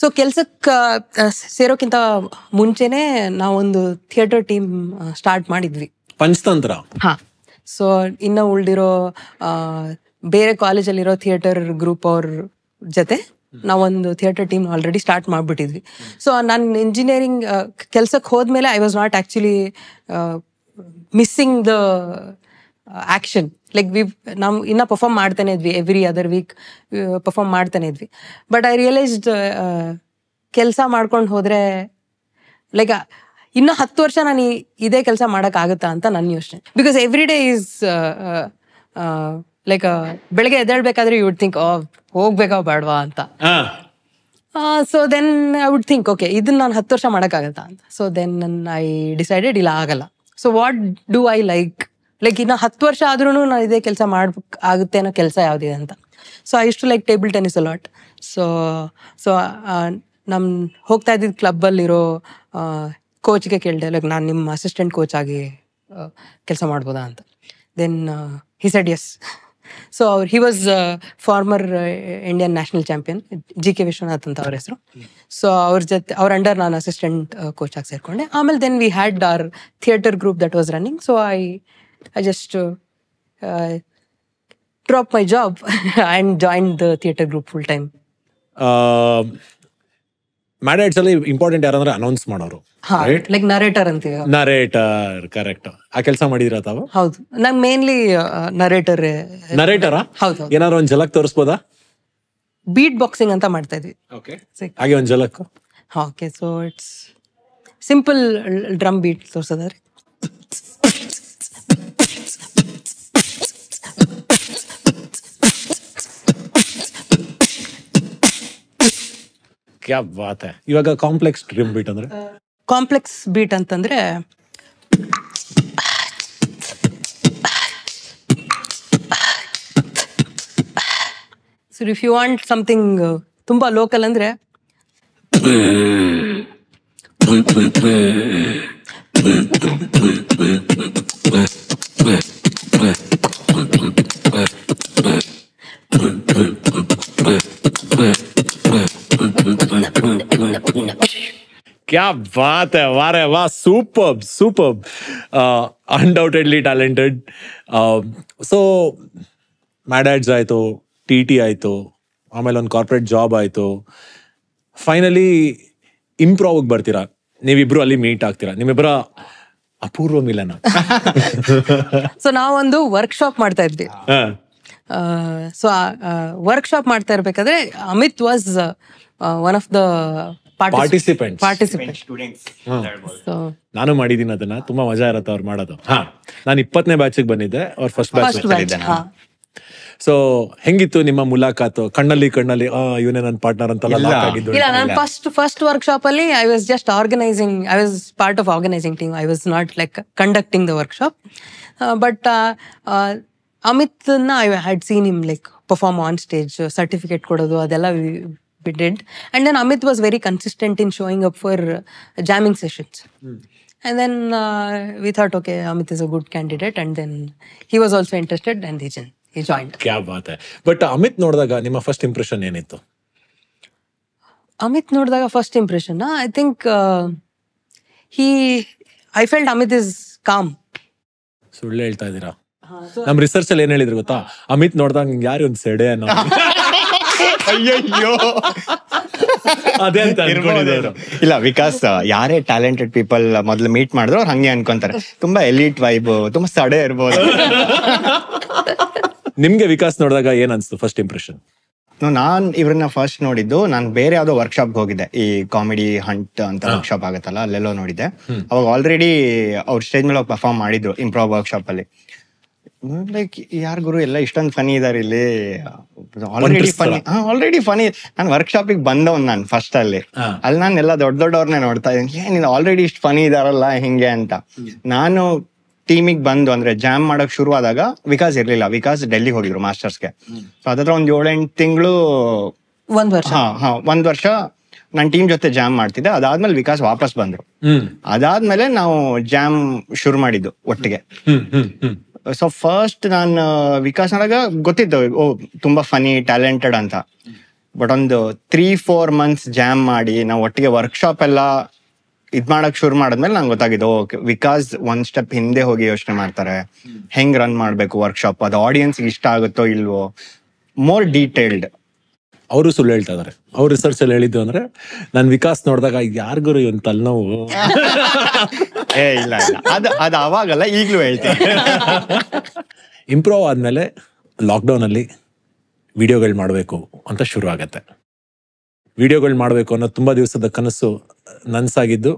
ಸೊ ಕೆಲ್ಸಕ್ಕೆ ಸೇರೋಕ್ಕಿಂತ ಮುಂಚೆನೆ ನಾವೊಂದು ಥಿಯೇಟರ್ ಟೀಮ್ ಸ್ಟಾರ್ಟ್ ಮಾಡಿದ್ವಿ ಪಂಚತಂತ್ರ ಹಾ ಸೊ ಇನ್ನ ಉಳಿದಿರೋ ಬೇರೆ ಕಾಲೇಜಲ್ಲಿರೋ ಥಿಯೇಟರ್ ಗ್ರೂಪ್ ಅವ್ರ ಜೊತೆ ನಾವೊಂದು ಥಿಯೇಟರ್ ಟೀಮ್ ಆಲ್ರೆಡಿ ಸ್ಟಾರ್ಟ್ ಮಾಡಿಬಿಟ್ಟಿದ್ವಿ ಸೊ ನಾನು ಇಂಜಿನಿಯರಿಂಗ್ ಕೆಲಸಕ್ಕೆ ಹೋದ್ಮೇಲೆ I was not actually missing the action like we ನಾವು ಇನ್ನ ಪರ್ಫಾರ್ಮ್ ಮಾಡ್ತಾನೆ ಇದ್ವಿ ಎವ್ರಿ ಅದರ್ ವೀಕ್ ಪರ್ಫಾರ್ಮ್ ಮಾಡ್ತಾನೆ ಇದ್ವಿ ಬಟ್ ಐ ರಿಯಲೈಸ್ಡ್ ಕೆಲಸ ಮಾಡ್ಕೊಂಡು ಹೋದರೆ ಲೈಕ್ ಇನ್ನು ಹತ್ತು ವರ್ಷ ನಾನು ಇದೇ ಕೆಲಸ ಮಾಡೋಕ್ಕಾಗುತ್ತಾ ಅಂತ ನನ್ನ ಯೋಚನೆ because every day is like uh, ಬೆಳಿಗ್ಗೆ ಎದ್ದೇಳ್ಬೇಕಾದ್ರೆ ಯು ವುಡ್ ಥಿಂಕ್ ಹೋಗ್ಬೇಕಾ ಬೇಡವಾ ಅಂತ so then I would think okay ಇದನ್ನ ನಾನು ಹತ್ತು ವರ್ಷ ಮಾಡೋಕ್ಕಾಗತ್ತಾ ಅಂತ ಸೊ ದೆನ್ ಐ ಡಿಸೈಡೆಡ್ ಇಲ್ಲ ಆಗಲ್ಲ so what do I like like ಇನ್ನು ಹತ್ತು ವರ್ಷ ಆದ್ರೂ ನಾನು ಇದೇ ಕೆಲಸ ಮಾಡ್ಬೇಕು ಆಗುತ್ತೆ ಅನ್ನೋ ಕೆಲಸ ಯಾವುದಿದೆ ಅಂತ ಸೊ ಐ ಇಷ್ಟು like table tennis a lot so so ನಮ್ಮ ಹೋಗ್ತಾ ಇದ್ದಿದ್ದ ಕ್ಲಬ್ಬಲ್ಲಿರೋ ಕೋಚ್ಗೆ ಕೇಳಿದೆ ಲೈಕ್ ನಾನು ನಿಮ್ಮ ಅಸಿಸ್ಟೆಂಟ್ ಕೋಚ್ ಆಗಿ ಕೆಲಸ ಮಾಡ್ಬೋದಾ ಅಂತ then he said yes so he was former Indian national champion G K Vishwanath ಅಂತ ಅವ್ರ ಹೆಸರು ಸೊ ಅವ್ರ ಜೊತೆ ಅವ್ರ ಅಂಡರ್ ನಾನು ಅಸಿಸ್ಟೆಂಟ್ ಕೋಚ್ ಆಗಿ ಸೇರ್ಕೊಂಡೆ ಆಮೇಲೆ then we had our theatre group that was running so I I just drop my job and join the theatre group full time ಮ್ಯಾಡೈಟ್ಸ್ ಅಲ್ಲಿ ಇಂಪಾರ್ಟೆಂಟ್ ಯಾರಂದ್ರೆ ಅನೌನ್ಸ್ ಮಾಡೋರು ರೈಟ್ ಲೈಕ್ ನರೇಟರ್ ಅಂತೀವಿ narrator correct ಆ ಕೆಲಸ ಮಾಡಿದಿರ ತಾವು ಹೌದು ನಾನು ಮೇನ್ಲಿ ನರೇಟರ್ ನರೇಟರಾ ಹೌದು ಏನಾದ್ರು ಒಂದು ಜಲಕ್ ತೋರಿಸ್ಬೋದಾ ಬೀಟ್ ಬಾಕ್ಸಿಂಗ್ ಅಂತ ಮಾಡ್ತಾ ಇದ್ವಿ ಓಕೆ ಹಾಗೆ ಒಂದು ಜಲಕ್ okay so it's simple drum beat ತೋರಿಸೋದಾದ್ರೆ ಇವಾಗ ಕಾಂಪ್ಲೆಕ್ಸ್ ಡ್ರಿಮ್ ಬೀಟ್ ಅಂದ್ರೆ ಕಾಂಪ್ಲೆಕ್ಸ್ ಬೀಟ್ ಅಂತಂದ್ರೆ so if you want something ತುಂಬಾ ಲೋಕಲ್ ಅಂದ್ರೆ क्या बात ವಾರೆ ವಾ वाह super super undoubtedly talented so ಮ್ಯಾಡ್ಯಾಡ್ಸ್ ಆಯಿತು ಟಿ ಟಿ ಆಯಿತು ಆಮೇಲೆ ಒಂದು ಕಾರ್ಪೊರೇಟ್ ಜಾಬ್ ಆಯಿತು ಫೈನಲಿ ಇಂಪ್ರೂವ್ಗೆ ಬರ್ತೀರಾ ನೀವಿಬ್ರು ಅಲ್ಲಿ ಮೀಟ್ ಆಗ್ತೀರಾ ನಿಮ್ಮಿಬ್ಬರ ಅಪೂರ್ವ ಮಿಲನ ಸೊ ನಾವೊಂದು ವರ್ಕ್ಶಾಪ್ ಮಾಡ್ತಾ ಇದ್ವಿ ಸೊ ವರ್ಕ್ಶಾಪ್ uh, ಮಾಡ್ತಾ ಇರ್ಬೇಕಾದ್ರೆ Amit was one of the participant ನಾನು ಮಾಡಿದ್ದೀನಿ ಅದನ್ನ ತುಂಬಾ ಮಜಾ ಇರತ್ತೆ ಅವ್ರು ಮಾಡೋದು ಹಾ ನಾನು ಇಪ್ಪತ್ತನೇ ಬ್ಯಾಚಿಗೆ ಬಂದಿದ್ದೆ ಅವ್ರ ಫಸ್ಟ್ ಬ್ಯಾಚ್ ಸೊ ಹೆಂಗಿತ್ತು ನಿಮ್ಮ ಮುಲಾಕಾತು ಕಣ್ಣಲ್ಲಿ ಕಣ್ಣಲ್ಲಿ ಇವನೇ ನನ್ನ ಪಾರ್ಟ್ನರ್ ಅಂತ ಇಲ್ಲ ನಾನು ಫಸ್ಟ್ ಫಸ್ಟ್ ವರ್ಕ್ ಶಾಪ್ ಅಲ್ಲಿ I was just organising I was part of organising team I was not like conducting the workshop but Amit I had seen him like perform on stage certificate ಕೊಡೋದು ಅದೆಲ್ಲ we did. And then Amit was very consistent in showing up for jamming sessions. Mm. And then uh, we thought, okay, Amit is a good candidate. And then he was also interested and he, he joined. Kya baat hai. But uh, Amit ನೋಡಿದಾಗ first impression impression Amit? Amit ನೋಡಿದಾಗ first I think think he I felt Amit is calm. ಸುಳ್ಳು ಹೇಳ್ತಾ ಇದ್ದೀರಾ ನಮ್ಮ research ಅಲ್ಲಿ ಏನ್ ಹೇಳಿದ್ರು ಗೊತ್ತಾ ಅಮಿತ್ ನೋಡಿದಾಗ ಯಾರು ಒಂದು ಸೆಡೆ ಅನ್ನೋ ಅಯ್ಯೋ ಇಲ್ಲ ಬಿಕಾಸ್ ಯಾರೇ ಟ್ಯಾಲೆಂಟೆಡ್ ಪೀಪಲ್ ಮೊದ್ಲು ಮೀಟ್ ಮಾಡಿದ್ರು ಅವ್ರು ಹಂಗೆ ಅನ್ಕೊಂತಾರೆ ತುಂಬಾ ಎಲಿಟ್ ವೈಬ್ ತುಂಬಾ ಸಡೆ ಇರ್ಬೋದು ನಿಮ್ಗೆ ವಿಕಾಸ್ ನೋಡಿದಾಗ ಏನ್ ಅನ್ಸ್ತು ಫಸ್ಟ್ ಇಂಪ್ರೆಷನ್ ನಾನ್ ಇವ್ರನ್ನ ಫಸ್ಟ್ ನೋಡಿದ್ದು ನಾನು ಬೇರೆ ಯಾವ್ದೋ ವರ್ಕ್ಶಾಪ್ ಹೋಗಿದ್ದೆ ಈ ಕಾಮಿಡಿ ಹಂಟ್ ಅಂತ ವರ್ಕ್ಶಾಪ್ ಆಗುತ್ತಲ್ಲ ಅಲ್ಲೆಲ್ಲೋ ನೋಡಿದ್ದೆ ಅವಾಗ ಆಲ್ರೆಡಿ ಅವ್ರ ಸ್ಟೇಜ್ ಮೇಲೆ ಪರ್ಫಾರ್ಮ್ ಮಾಡಿದ್ರು ಇಂಪ್ರೋ ವರ್ಕ್ಶಾಪ್ ಅಲ್ಲಿ ಲೈಕ್ ಯಾರ್ ಗುರು ಎಲ್ಲ ಇಷ್ಟೊಂದು ಫನಿ ಇದಾರೆ ಇಲ್ಲಿ ಆಲ್ರೆಡಿ ಫನಿ ಆಲ್ರೆಡಿ ಫನಿ ನಾನು ವರ್ಕ್ಶಾಪಿಗೆ ಬಂದವ್ ನಾನು ಫಸ್ಟ್ ಅಲ್ಲಿ ಅಲ್ಲಿ ನಾನು ಎಲ್ಲ ದೊಡ್ಡ ದೊಡ್ಡವ್ರನ್ನೇ ನೋಡ್ತಾ ಇದ್ದೀನಿ ಆಲ್ರೆಡಿ ಇಷ್ಟು ಫನಿ ಇದಾರಲ್ಲ ಹಿಂಗೆ ಅಂತ ನಾನು ಟೀಮಿಗೆ ಬಂದು ಅಂದ್ರೆ ಜಾಮ್ ಮಾಡಕ್ ಶುರು ಆದಾಗ ವಿಕಾಸ್ ಇರ್ಲಿಲ್ಲ ವಿಕಾಸ್ ಡೆಲ್ಲಿ ಹೋಗಿದ್ರು ಮಾಸ್ಟರ್ಸ್ಗೆ ಸೊ ಅದತ್ರ ಒಂದ್ ಏಳೆಂಟು ತಿಂಗಳು ಒಂದ್ ವರ್ಷ ಹಾ ಹಾ ಒಂದ್ ವರ್ಷ ನನ್ನ ಟೀಮ್ ಜೊತೆ ಜಾಮ್ ಮಾಡ್ತಿದ್ದೆ ಅದಾದ್ಮೇಲೆ ವಿಕಾಸ್ ವಾಪಸ್ ಬಂದ್ರು ಅದಾದ್ಮೇಲೆ ನಾವು ಜಾಮ್ ಶುರು ಮಾಡಿದ್ದು ಒಟ್ಟಿಗೆ ಸೊ ಫಸ್ಟ್ ನಾನು ವಿಕಾಸ್ನಾಗ ಗೊತ್ತಿತ್ತು ಓ ತುಂಬ ಫನಿ ಟ್ಯಾಲೆಂಟೆಡ್ ಅಂತ ಬಟ್ ಒಂದು ತ್ರೀ ಫೋರ್ ಮಂತ್ಸ್ ಜಾಮ್ ಮಾಡಿ ನಾವು ಒಟ್ಟಿಗೆ ವರ್ಕ್ಶಾಪ್ ಎಲ್ಲ ಇದು ಮಾಡೋಕೆ ಶುರು ಮಾಡಿದ್ಮೇಲೆ ನಂಗೆ ಗೊತ್ತಾಗಿದ್ದು ಓಕೆ ವಿಕಾಸ್ ಒಂದು ಸ್ಟೆಪ್ ಹಿಂದೆ ಹೋಗಿ ಯೋಚನೆ ಮಾಡ್ತಾರೆ ಹೆಂಗೆ ರನ್ ಮಾಡಬೇಕು ವರ್ಕ್ಶಾಪ್ ಅದು ಆಡಿಯನ್ಸ್ ಇಷ್ಟ ಆಗುತ್ತೋ ಇಲ್ವೋ ಮೋರ್ ಡೀಟೇಲ್ಡ್ ಅವರು ಸುಳ್ಳು ಹೇಳ್ತಾ ಇದ್ದಾರೆ ಅವ್ರ ರಿಸರ್ಚ್ ಅಲ್ಲಿ ಹೇಳಿದ್ದು ಅಂದ್ರೆ ನಾನು ವಿಕಾಸ್ ನೋಡಿದಾಗ ಯಾರಿಗೂ ಇವನ್ ತಲೆನೋವು ಏ ಇಲ್ಲ ಇಲ್ಲ ಅದು ಅದು ಅವಾಗಲ್ಲ ಈಗಲೂ ಹೇಳ್ತೀನಿ ಇಂಪ್ರೂವ್ ಆದಮೇಲೆ ಅಲ್ಲಿ ವಿಡಿಯೋಗಳು ಮಾಡಬೇಕು ಅಂತ ಶುರು ಆಗತ್ತೆ ವಿಡಿಯೋಗಳು ಮಾಡಬೇಕು ಅನ್ನೋ ತುಂಬ ದಿವಸದ ಕನಸು ನನಸಾಗಿದ್ದು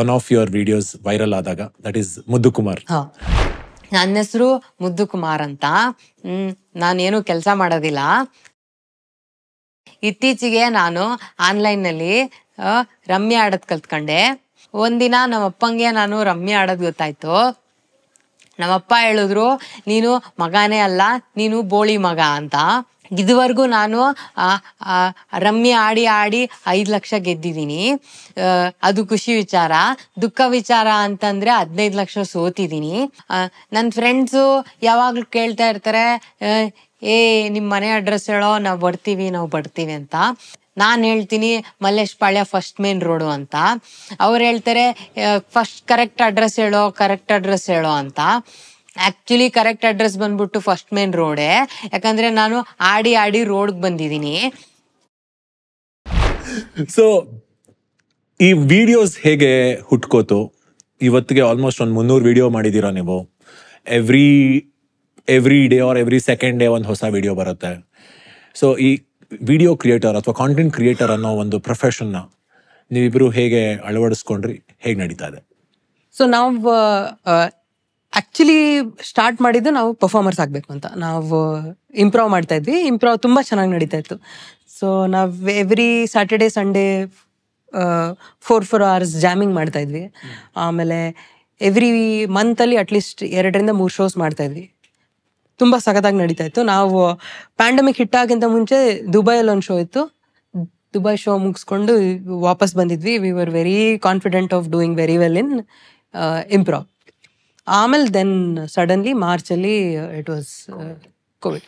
one of your videos viral ಆದಾಗ ದಟ್ ಈಸ್ ಮುದ್ದು ಕುಮಾರ್ ನನ್ನ ಹೆಸರು ಮುದ್ದು ಕುಮಾರ್ ಅಂತ ಹ್ಮ್ ನಾನೇನು ಕೆಲಸ ಮಾಡೋದಿಲ್ಲ ಇತ್ತೀಚೆಗೆ ನಾನು ಆನ್ಲೈನ್ನಲ್ಲಿ ರಮ್ಯ ಆಡೋದ್ ಕಲ್ತ್ಕೊಂಡೆ ಒಂದಿನ ನಮ್ಮಪ್ಪಂಗೆ ನಾನು ರಮ್ಯ ಆಡೋದು ಗೊತ್ತಾಯ್ತು ನಮ್ಮಪ್ಪ ಹೇಳಿದ್ರು ನೀನು ಮಗನೇ ಅಲ್ಲ ನೀನು ಬೋಳಿ ಮಗ ಅಂತ ಇದುವರೆಗೂ ನಾನು ರಮ್ಯ ಆಡಿ ಆಡಿ ಐದು ಲಕ್ಷ ಗೆದ್ದಿದ್ದೀನಿ ಅದು ಖುಷಿ ವಿಚಾರ ದುಃಖ ವಿಚಾರ ಅಂತಂದ್ರೆ ಹದಿನೈದು ಲಕ್ಷ ಸೋತಿದ್ದೀನಿ ನನ್ನ ಫ್ರೆಂಡ್ಸು ಯಾವಾಗಲೂ ಕೇಳ್ತಾ ಇರ್ತಾರೆ ಏ ನಿಮ್ಮ ಮನೆ ಅಡ್ರೆಸ್ ಹೇಳೋ ನಾವು ಬರ್ತೀವಿ ನಾವು ಬರ್ತೀವಿ ಅಂತ ನಾನು ಹೇಳ್ತೀನಿ ಪಾಳ್ಯ ಫಸ್ಟ್ ಮೇನ್ ರೋಡು ಅಂತ ಅವ್ರು ಹೇಳ್ತಾರೆ ಫಸ್ಟ್ ಕರೆಕ್ಟ್ ಅಡ್ರೆಸ್ ಹೇಳೋ ಕರೆಕ್ಟ್ ಅಡ್ರೆಸ್ ಹೇಳೋ ಅಂತ ಆ್ಯಕ್ಚುಲಿ ಕರೆಕ್ಟ್ ಅಡ್ರೆಸ್ ಬಂದ್ಬಿಟ್ಟು ಫಸ್ಟ್ ಮೇನ್ ರೋಡೇ ಯಾಕಂದ್ರೆ ನಾನು ಆಡಿ ಆಡಿ ರೋಡ್ಗೆ ಬಂದಿದ್ದೀನಿ ಸೊ ಈ ವಿಡಿಯೋಸ್ ಹೇಗೆ ಹುಟ್ಕೋತು ಇವತ್ತಿಗೆ ಆಲ್ಮೋಸ್ಟ್ ಒಂದು ಮುನ್ನೂರು ವಿಡಿಯೋ ಮಾಡಿದ್ದೀರಾ ನೀವು every every day or every second day ಒಂದು ಹೊಸ ವಿಡಿಯೋ ಬರುತ್ತೆ ಸೊ ಈ ವಿಡಿಯೋ ಕ್ರಿಯೇಟರ್ ಅಥವಾ ಕಾಂಟೆಂಟ್ ಕ್ರಿಯೇಟರ್ ಅನ್ನೋ ಒಂದು ಪ್ರೊಫೆಷನ್ನ ನೀವಿಬ್ರು ಹೇಗೆ ಅಳವಡಿಸ್ಕೊಂಡ್ರಿ ಹೇಗೆ ನಡೀತಾ ಇದೆ ಸೊ ನಾವು ಆಕ್ಚುಲಿ ಸ್ಟಾರ್ಟ್ ಮಾಡಿದ್ದು ನಾವು ಪರ್ಫಾರ್ಮೆನ್ಸ್ ಆಗಬೇಕು ಅಂತ ನಾವು ಇಂಪ್ರೂವ್ ಮಾಡ್ತಾ ಇದ್ವಿ ಇಂಪ್ರೂವ್ ತುಂಬ ಚೆನ್ನಾಗಿ ನಡೀತಾ ಇತ್ತು ಸೊ ನಾವು every Saturday Sunday four four hours jamming ಮಾಡ್ತಾ ಇದ್ವಿ ಆಮೇಲೆ ಎವ್ರಿ ಮಂತಲ್ಲಿ ಅಟ್ಲೀಸ್ಟ್ ಎರಡರಿಂದ ಮೂರು ಶೋಸ್ ಮಾಡ್ತಾ ಇದ್ವಿ ತುಂಬಾ ಸಖತ್ತಾಗಿ ನಡೀತಾ ಇತ್ತು ನಾವು ಪ್ಯಾಂಡಮಿಕ್ ಹಿಟ್ಟಾಗಿಂತ ಮುಂಚೆ ದುಬೈಯಲ್ಲಿ ಒಂದು ಶೋ ಇತ್ತು ದುಬೈ ಶೋ ಮುಗಿಸ್ಕೊಂಡು ವಾಪಸ್ ಬಂದಿದ್ವಿ we were very confident of doing very well in improv ಆಮೇಲೆ ದೆನ್ ಸಡನ್ಲಿ ಮಾರ್ಚಲ್ಲಿ it was COVID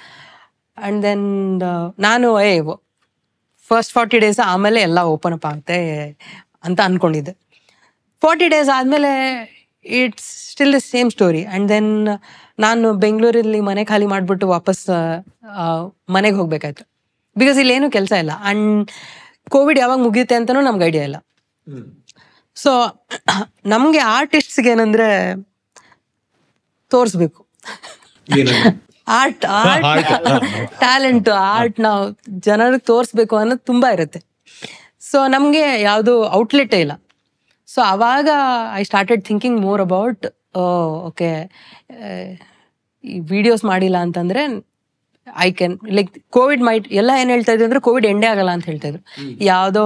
and then ನಾನು ಏ ಫಸ್ಟ್ ಫಾರ್ಟಿ ಡೇಸ್ ಆಮೇಲೆ ಎಲ್ಲ ಓಪನ್ ಅಪ್ ಆಗುತ್ತೆ ಅಂತ ಅಂದ್ಕೊಂಡಿದ್ದೆ ಫಾರ್ಟಿ ಡೇಸ್ ಆದಮೇಲೆ it's still the same story and then ನಾನು ಬೆಂಗಳೂರಲ್ಲಿ ಮನೆ ಖಾಲಿ ಮಾಡಿಬಿಟ್ಟು ವಾಪಸ್ ಮನೆಗೆ ಹೋಗ್ಬೇಕಾಯ್ತು ಬಿಕಾಸ್ ಇಲ್ಲಿ ಏನು ಕೆಲಸ ಇಲ್ಲ ಅಂಡ್ ಕೋವಿಡ್ ಯಾವಾಗ ಮುಗಿಯುತ್ತೆ ಅಂತನೂ ನಮ್ಗೆ ಐಡಿಯಾ ಇಲ್ಲ ಸೊ ನಮಗೆ ಆರ್ಟಿಸ್ಟ್ಸ್ಗೆ ಏನಂದ್ರೆ ತೋರಿಸ್ಬೇಕು ಆರ್ಟ್ ಆರ್ಟ್ ಟ್ಯಾಲೆಂಟ್ ಆರ್ಟ್ ನಾವು ಜನರಿಗೆ ತೋರಿಸ್ಬೇಕು ಅನ್ನೋದು ತುಂಬಾ ಇರುತ್ತೆ ಸೊ ನಮಗೆ ಯಾವುದು ಔಟ್ಲೆಟ್ ಇಲ್ಲ ಸೊ ಅವಾಗ I started thinking more about okay ಈ ವಿಡಿಯೋಸ್ ಮಾಡಿಲ್ಲ ಅಂತಂದ್ರೆ I can like COVID might ಎಲ್ಲ ಏನ್ ಹೇಳ್ತಾ ಇದ್ರು ಅಂದ್ರೆ ಕೋವಿಡ್ ಎಂಡೇ ಆಗಲ್ಲ ಅಂತ ಹೇಳ್ತಾ ಇದ್ರು ಯಾವ್ದೋ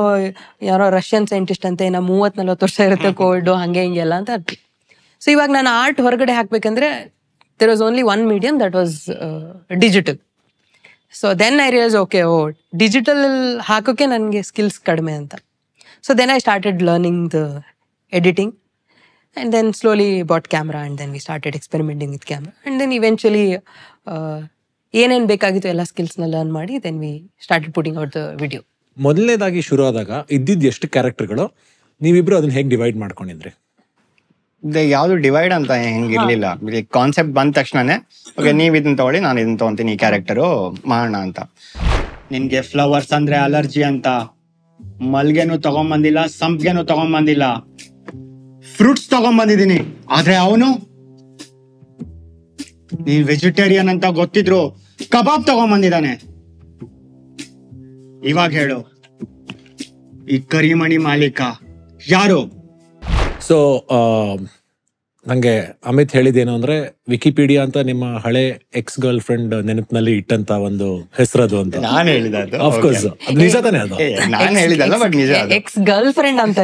ಯಾರೋ ರಷ್ಯನ್ ಸೈಂಟಿಸ್ಟ್ ಅಂತ ಏನೋ ಮೂವತ್ ನಲ್ವತ್ತು ವರ್ಷ ಇರುತ್ತೆ ಕೋವಿಡ್ ಹಂಗೆ ಹಿಂಗೆಲ್ಲ ಅಂತ ಸೊ ಇವಾಗ ನಾನು ಆರ್ಟ್ ಹೊರಗಡೆ ಹಾಕ್ಬೇಕಂದ್ರೆ there was only one medium that was digital so then I realise okay ಓ ಡಿಜಿಟಲ್ ಹಾಕೋಕೆ ನನಗೆ ಸ್ಕಿಲ್ಸ್ ಕಡಿಮೆ ಅಂತ so then I started learning the editing And then slowly bought camera and then we started experimenting with camera. And then eventually, uh, ಏನೇನು ಬೇಕಾಗಿತ್ತು ಎಲ್ಲ ಸ್ಕಿಲ್ಸ್ನ learn ಮಾಡಿ then we start putting out the video ಮೊದಲನೇದಾಗಿ ಶುರು ಆದಾಗ ಇದ್ದಿದ್ದು ಎಷ್ಟು ಕ್ಯಾರೆಕ್ಟರ್ಗಳು ನೀವಿಬ್ರು ಅದನ್ನ ಹೇಗೆ ಡಿವೈಡ್ ಮಾಡ್ಕೊಂಡಿದ್ರಿ ಯಾವುದು ಡಿವೈಡ್ ಅಂತ ಹೆಂಗೆ ಇರಲಿಲ್ಲ ಕಾನ್ಸೆಪ್ಟ್ ಬಂದ ತಕ್ಷಣನೇ ಓಕೆ ನೀವು ಇದನ್ನ ತಗೊಳ್ಳಿ ನಾನು ಇದನ್ನ ತಗೊತೀನಿ ಈ ಕ್ಯಾರೆಕ್ಟರು ಮಾಡೋಣ ಅಂತ ನಿನ್ಗೆ ಫ್ಲವರ್ಸ್ ಅಂದ್ರೆ ಅಲರ್ಜಿ ಅಂತ ಮಲ್ಗೆನೂ ತಗೊಂಬಂದಿಲ್ಲ ಸಂಪ್ಗೆನೂ ತಗೊಂಬಂದಿಲ್ಲ ಫ್ರೂಟ್ಸ್ ತಗೊಂಡ್ಬಂದಿದೀನಿ ಆದ್ರೆ ಅವನು ನೀನ್ ವೆಜಿಟೇರಿಯನ್ ಅಂತ ಗೊತ್ತಿದ್ರು ಕಬಾಬ್ ತಗೊಂಡ್ಬಂದಿದ್ದಾನೆ ಇವಾಗ ಹೇಳು ಈ ಕರಿಮಣಿ ಮಾಲೀಕ ಯಾರು ಸೊ ನನಗೆ ಅಮಿತ್ ಹೇಳಿದೇನು ಅಂದ್ರೆ ವಿಕಿಪೀಡಿಯಾ ಅಂತ ನಿಮ್ಮ ಹಳೆ ಎಕ್ಸ್ ಗರ್ಲ್ ಫ್ರೆಂಡ್ ನೆನಪಿನಲ್ಲಿ ಇಟ್ಟಂತ ಒಂದು ಹೆಸರದು ಅಂತ ನಾನು ಹೇಳಿದ ಆಫ್ಕೋರ್ಸ್ ಅದು ನಿಜ ತಾನೇ ಅದು ನಾನು ಹೇಳಿದಲ್ಲ ಬಟ್ ನಿಜ ಎಕ್ಸ್ ಗರ್ಲ್ ಫ್ರೆಂಡ್ ಅಂತ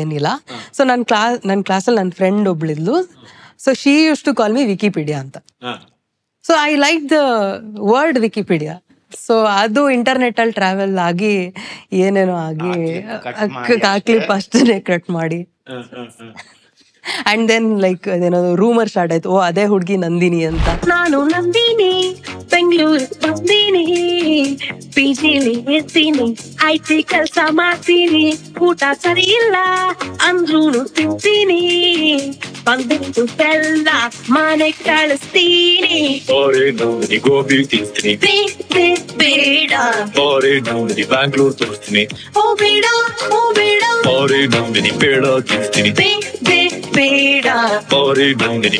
ಏನಿಲ್ಲ ಸೊ ನನ್ನ ಕ್ಲಾಸ್ ನನ್ನ ಕ್ಲಾಸಲ್ಲಿ ನನ್ನ ಫ್ರೆಂಡ್ ಒಬ್ಳಿದ್ಲು so she used to call me Wikipedia ಅಂತ so I like the word Wikipedia so ಅದು ಇಂಟರ್ನೆಟ್ ಅಲ್ಲಿ ಟ್ರಾವೆಲ್ ಆಗಿ ಏನೇನೋ ಆಗಿ ಕಾಕ್ಲಿಪ್ ಅಷ್ಟೇ ಕಟ್ ಮಾಡಿ ಅಂಡ್ ದೆನ್ ಲೈಕ್ ಅದೇನೋ ರೂಮರ್ ಸ್ಟಾರ್ಟ್ ಆಯ್ತು ಓ ಅದೇ ಹುಡುಗಿ ನಂದಿನಿ ಅಂತ ನಾನು ನಂದಿನಿ ಬೆಂಗಳೂರು ಬಂದೀನಿ ಪಿಜಿಲಿ ಇರ್ತೀನಿ ಐಟಿ ಕೆಲಸ ಮಾಡ್ತೀನಿ ಊಟ ಸರಿ ಇಲ್ಲ ಅಂದ್ರೂ ತಿಂತೀನಿ ಬಂದಿದ್ದು ಬೆಲ್ಲ ಮನೆ ಕಳಿಸ್ತೀನಿ ಗೋಬಿ ತಿಂತೀನಿ ಬೇಡ ಬಾರಿ ನಂದಿನಿ ಬ್ಯಾಂಗ್ಳೂರ್ ತೋರಿಸ್ತೀನಿ ಓ ಬೇಡ ಓ ಬೇಡ ನಂದಿನಿ ಬೇಡ ತಿಂತೀನಿ ಬೇಡ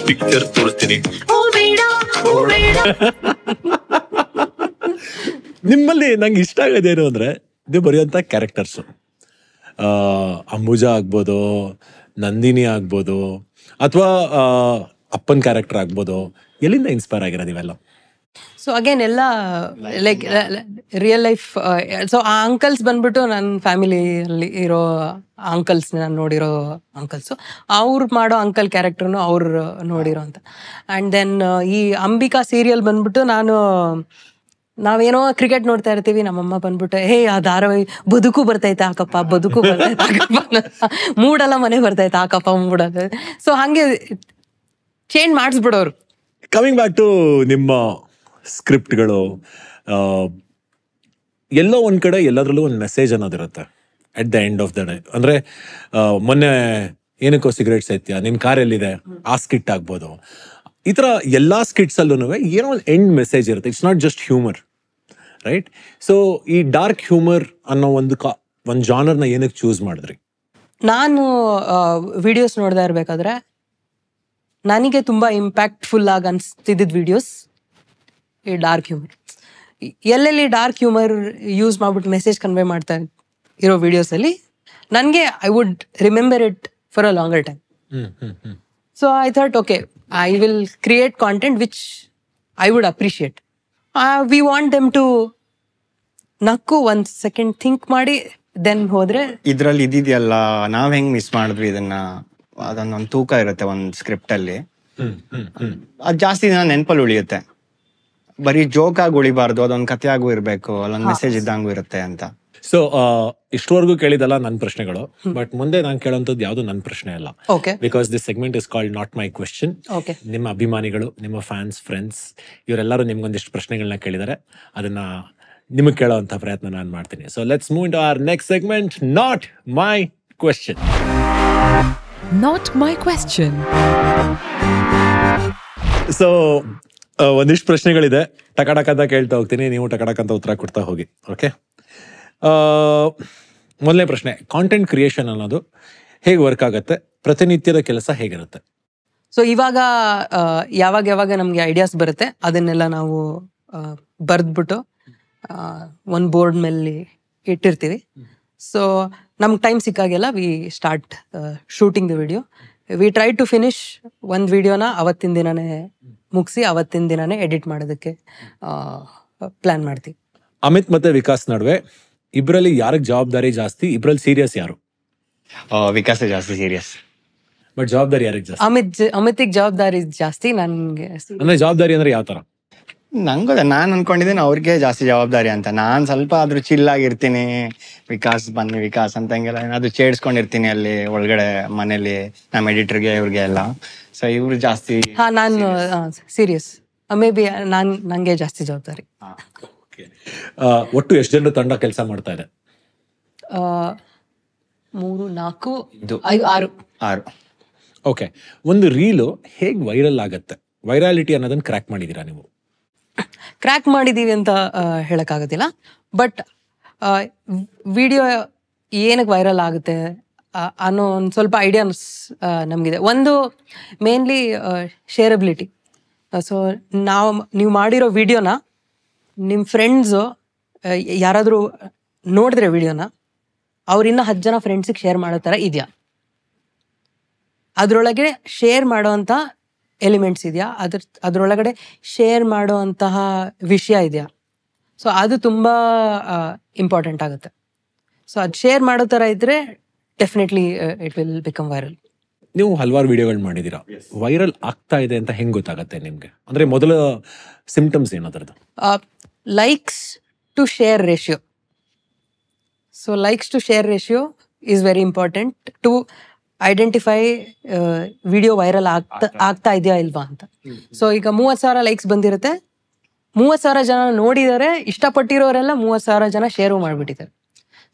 ಪಿಕ್ಚರ್ ತೋರಿಸ್ತೀನಿ ನಿಮ್ಮಲ್ಲಿ ನಂಗೆ ಇಷ್ಟ ಆಗೋದು ಏನು ಅಂದರೆ ನೀವು ಬರೆಯುವಂಥ ಕ್ಯಾರೆಕ್ಟರ್ಸು ಅಂಬುಜಾ ಆಗ್ಬೋದು ನಂದಿನಿ ಆಗ್ಬೋದು ಅಥವಾ ಅಪ್ಪನ ಕ್ಯಾರೆಕ್ಟರ್ ಆಗ್ಬೋದು ಎಲ್ಲಿಂದ ಇನ್ಸ್ಪೈರ್ ಆಗಿರೋದು ಇವೆಲ್ಲ ಸೊ ಅಗೇನ್ ಎಲ್ಲ ಲೈಕ್ ರಿಯಲ್ ಲೈಫ್ ಸೊ ಆ ಅಂಕಲ್ಸ್ ಬಂದ್ಬಿಟ್ಟು ನನ್ನ ಫ್ಯಾಮಿಲಿಯಲ್ಲಿ ಇರೋ ಅಂಕಲ್ಸ್ ನಾನು ನೋಡಿರೋ ಅಂಕಲ್ಸು ಅವ್ರು ಮಾಡೋ ಅಂಕಲ್ ಕ್ಯಾರೆಕ್ಟರ್ನು ಅವ್ರು ನೋಡಿರೋ ಅಂತ ಆ್ಯಂಡ್ ದೆನ್ uh, ಈ ಅಂಬಿಕಾ ಸೀರಿಯಲ್ ಬಂದ್ಬಿಟ್ಟು ನಾನು ನಾವೇನೋ ಕ್ರಿಕೆಟ್ ನೋಡ್ತಾ ಇರ್ತೀವಿ ನಮ್ಮಮ್ಮ ಬಂದ್ಬಿಟ್ಟು ಹೇ ಆ ಧಾರಾವಾಹಿ ಬದುಕು ಬರ್ತೈತೆ ಆಕಪ್ಪ ಬದುಕು ಬರ್ತೈತೆ ಮೂಡಲ್ಲ ಮನೆ ಬರ್ತೈತೆ ಆಕಪ್ಪ ಮೂಡ ಸೊ ಹಂಗೆ ಚೇಂಜ್ ಮಾಡಿಸ್ಬಿಡೋರು ಕಮಿಂಗ್ ಬ್ಯಾಕ್ ಟು ನಿಮ್ಮ ಸ್ಕ್ರಿಪ್ಟ್ಗಳು ಎಲ್ಲೋ ಒಂದು ಕಡೆ ಎಲ್ಲದರಲ್ಲೂ ಒಂದು ಮೆಸೇಜ್ ಅನ್ನೋದಿರುತ್ತೆ at the end of the day ಅಂದರೆ ಮೊನ್ನೆ ಏನಕ್ಕೋ ಸಿಗರೇಟ್ಸ್ ಐತ್ಯಾ ನಿನ್ನ ಕಾರೆಲ್ಲಿದೆ ಆ ಸ್ಕಿಟ್ ಆಗ್ಬೋದು ಈ ಥರ ಎಲ್ಲ ಸ್ಕಿಟ್ಸಲ್ಲೂ ಏನೋ ಒಂದು ಎಂಡ್ ಮೆಸೇಜ್ ಇರುತ್ತೆ it's not just humour right so ಈ ಡಾರ್ಕ್ ಹ್ಯೂಮರ್ ಅನ್ನೋ ಒಂದು ಕಾ ಒಂದು ಜಾನರ್ನ ಏನಕ್ಕೆ ಚೂಸ್ ಮಾಡಿದ್ರಿ ನಾನು ವಿಡಿಯೋಸ್ ನೋಡ್ತಾ ಇರಬೇಕಾದ್ರೆ ನನಗೆ ತುಂಬ ಇಂಪ್ಯಾಕ್ಟ್ಫುಲ್ ಆಗಿ ಅನಿಸ್ತಿದ್ದ ವಿಡಿಯೋಸ್ ಈ ಡಾರ್ಕ್ ಹ್ಯೂಮರ್ ಎಲ್ಲೆಲ್ಲಿ ಡಾರ್ಕ್ ಹ್ಯೂಮರ್ ಯೂಸ್ ಮಾಡ್ಬಿಟ್ಟು ಮೆಸೇಜ್ ಕನ್ವೆ ಮಾಡ್ತಾ ಇರೋ ವಿಡಿಯೋಸಲ್ಲಿ ನನಗೆ I would remember it for a longer time so I thought okay I will create content which I would appreciate we want them to ನಕ್ಕು ಒಂದು second think ಮಾಡಿ then ಹೋದ್ರೆ ಇದ್ರಲ್ಲಿ ಇದಿದೆಯಲ್ಲ ನಾವ್ ಹೆಂಗ್ ಮಿಸ್ ಮಾಡಿದ್ವಿ ಇದನ್ನ ಅದೊಂದು ತೂಕ ಇರುತ್ತೆ ಒಂದು ಸ್ಕ್ರಿಪ್ಟ್ ಅಲ್ಲಿ ಅದು ಜಾಸ್ತಿ ದಿನ ನೆನಪಲ್ಲಿ ಉಳಿಯುತ್ತೆ ಬರೀ ಜೋಕ್ ಆಗಿ ಉಳಿಬಾರ್ದು ಅದೊಂದು ಕಥೆ ಆಗು ಇರಬೇಕು ಅಲ್ಲೊಂದು ಮೆಸೇಜ್ ಇದ್ದಂಗೂ ಇರುತ್ತೆ ಅಂತ ಸೊ ಇಷ್ಟವರೆಗೂ ಕೇಳಿದಲ್ಲ ನನ್ನ ಪ್ರಶ್ನೆಗಳು ಬಟ್ ಮುಂದೆ ನಾನು ಕೇಳೋಂಥದ್ದು ಯಾವುದು ನನ್ನ ಪ್ರಶ್ನೆ ಅಲ್ಲ because this segment is called not my question ನಿಮ್ಮ ಅಭಿಮಾನಿಗಳು ನಿಮ್ಮ ಫ್ಯಾನ್ಸ್ ಫ್ರೆಂಡ್ಸ್ ಇವರೆಲ್ಲರೂ ನಿಮ್ಗೊಂದಿಷ್ಟು ಪ್ರಶ್ನೆಗಳನ್ನ ಕೇಳಿದ್ದಾರೆ ಅದನ್ನ ನಿಮಗೆ ಕೇಳೋವಂಥ ಪ್ರಯತ್ನ ನಾನು ಮಾಡ್ತೀನಿ so let's move to our next segment not my question not my question so ಒಂದಿಷ್ಟು ಪ್ರಶ್ನೆಗಳಿದೆ ಟಕಡಕ ಅಂತ ಕೇಳ್ತಾ ಹೋಗ್ತೀನಿ ನೀವು ಟಕಡಕ ಅಂತ ಉತ್ತರ ಕೊಡ್ತಾ ಹೋಗಿ ಓಕೆ ಮೊದಲನೇ ಪ್ರಶ್ನೆ ಕಾಂಟೆಂಟ್ ಕ್ರಿಯೇಷನ್ ಅನ್ನೋದು ಹೇಗೆ ವರ್ಕ್ ಆಗುತ್ತೆ ಪ್ರತಿನಿತ್ಯದ ಕೆಲಸ ಹೇಗಿರುತ್ತೆ ಸೊ ಇವಾಗ ಯಾವಾಗ ಯಾವಾಗ ನಮಗೆ ಐಡಿಯಾಸ್ ಬರುತ್ತೆ ಅದನ್ನೆಲ್ಲ ನಾವು ಬರೆದ್ಬಿಟ್ಟು ಒಂದು ಬೋರ್ಡ್ ಮೇಲೆ ಇಟ್ಟಿರ್ತೀವಿ ಸೊ ನಮ್ಗೆ ಟೈಮ್ ಸಿಕ್ಕಾಗೆಲ್ಲ we start shooting the video we try to finish ಒಂದು ವಿಡಿಯೋನ ಅವತ್ತಿನ ದಿನನೇ ಮುಗಿಸಿ ಅವತ್ತಿನ ದಿನನೇ ಎಡಿಟ್ ಮಾಡೋದಕ್ಕೆ ಪ್ಲಾನ್ ಮಾಡ್ತೀವಿ ಅಮಿತ್ ಮತ್ತೆ ವಿಕಾಸ್ ನಡುವೆ ಇಬ್ಬರಲ್ಲಿ ಯಾರಿಗೆ ಜವಾಬ್ದಾರಿ ಜಾಸ್ತಿ ಇಬ್ಬರಲ್ಲಿ ಸೀರಿಯಸ್ ಯಾರು ವಿಕಾಸ್ ಜಾಸ್ತಿ ಸೀರಿಯಸ್ ಬಟ್ ಜವಾಬ್ದಾರಿ ಯಾರಿಗೆ ಜಾಸ್ತಿ ಅಮಿತ್ ಅಮಿತಿಗೆ ಜವಾಬ್ದಾರಿ ಜಾಸ್ತಿ ನನಗೆ ಜವಾಬ್ದಾರಿ ಅಂದ್ರೆ ಯಾವ ತರ ನಂಗದ ನಾನ್ ಅನ್ಕೊಂಡಿದ್ದೀನಿ ಅವ್ರಿಗೆ ಜಾಸ್ತಿ ಜವಾಬ್ದಾರಿ ಅಂತ ನಾನ್ ಸ್ವಲ್ಪ ಆದ್ರೂ ಚಿಲ್ ಆಗಿರ್ತೀನಿ ವಿಕಾಸ್ ಬನ್ನಿ ವಿಕಾಸ್ ಅಂತ ಹಂಗೆಲ್ಲ ಏನಾದ್ರು ಚೇಡ್ಸ್ಕೊಂಡಿರ್ತೀನಿ ಅಲ್ಲಿ ಒಳಗಡೆ ಮನೇಲಿ ನಮ್ಮ ಎಡಿಟರ್ಗೆ ಇವ್ರಿಗೆ ಎಲ್ಲ ಸೊ ಇವ್ರು ಜಾಸ್ತಿ ಸೀರಿಯಸ್ ಮೇ ಬಿ ನಾನ್ ನಂಗೆ ಜಾಸ್ತಿ ಜವಾಬ್ದಾರಿ ಒಟ್ಟು ಎಷ್ಟು ಜನರು ತಂಡ ಕೆಲಸ ಮಾಡ್ತಾ ಇದೆ ಮೂರು ನಾಲ್ಕು ಆರು ಆರು ಓಕೆ ಒಂದು ರೀಲು ಹೇಗೆ ವೈರಲ್ ಆಗತ್ತೆ ವೈರಾಲಿಟಿ ಅನ್ನೋದನ್ನ ಕ್ರ್ಯಾಕ್ ಮಾಡಿದೀರಾ ನೀವು ಕ್ರ್ಯಾಕ್ ಮಾಡಿದ್ದೀವಿ ಅಂತ ಹೇಳೋಕ್ಕಾಗೋದಿಲ್ಲ ಬಟ್ ವಿಡಿಯೋ ಏನಕ್ಕೆ ವೈರಲ್ ಆಗುತ್ತೆ ಅನ್ನೋ ಒಂದು ಸ್ವಲ್ಪ ಐಡಿಯಾಸ್ ನಮಗಿದೆ ಒಂದು ಮೇನ್ಲಿ ಶೇರಬಿಲಿಟಿ ಸೊ ನಾವು ನೀವು ಮಾಡಿರೋ ವಿಡಿಯೋನ ನಿಮ್ಮ ಫ್ರೆಂಡ್ಸು ಯಾರಾದರೂ ನೋಡಿದ್ರೆ ವಿಡಿಯೋನ ಅವರಿನ್ನ ಹತ್ತು ಜನ ಫ್ರೆಂಡ್ಸಿಗೆ ಶೇರ್ ಮಾಡೋ ಥರ ಇದೆಯಾ ಅದರೊಳಗೆ ಶೇರ್ ಮಾಡೋವಂಥ ಎಲಿಮೆಂಟ್ಸ್ ಇದೆಯಾ ಅದ್ರ ಅದರೊಳಗಡೆ ಶೇರ್ ಮಾಡುವಂತಹ ವಿಷಯ ಇದೆಯಾ ಸೊ ಅದು ತುಂಬ ಇಂಪಾರ್ಟೆಂಟ್ ಆಗುತ್ತೆ ಸೊ ಅದು ಶೇರ್ ಮಾಡೋ ಥರ ಇದ್ರೆ definitely it will become viral ನೀವು ಹಲವಾರು ವಿಡಿಯೋಗಳು ಮಾಡಿದ್ದೀರಾ ವೈರಲ್ ಆಗ್ತಾ ಇದೆ ಅಂತ ಹೆಂಗೆ ಗೊತ್ತಾಗುತ್ತೆ ನಿಮಗೆ ಅಂದರೆ ಮೊದಲ ಸಿಂಪ್ಟಮ್ಸ್ ಅದರದ್ದು likes to share ratio so likes to share ratio is very important to identify video viral ಆಗ್ತಾ ಆಗ್ತಾ ಇದೆಯಾ ಇಲ್ವಾ ಅಂತ ಸೊ ಈಗ ಮೂವತ್ತು ಸಾವಿರ ಲೈಕ್ಸ್ ಬಂದಿರುತ್ತೆ ಮೂವತ್ತು ಸಾವಿರ ಜನ ನೋಡಿದರೆ ಇಷ್ಟಪಟ್ಟಿರೋರೆಲ್ಲ ಮೂವತ್ತು ಸಾವಿರ ಜನ ಶೇರು ಮಾಡಿಬಿಟ್ಟಿದ್ದಾರೆ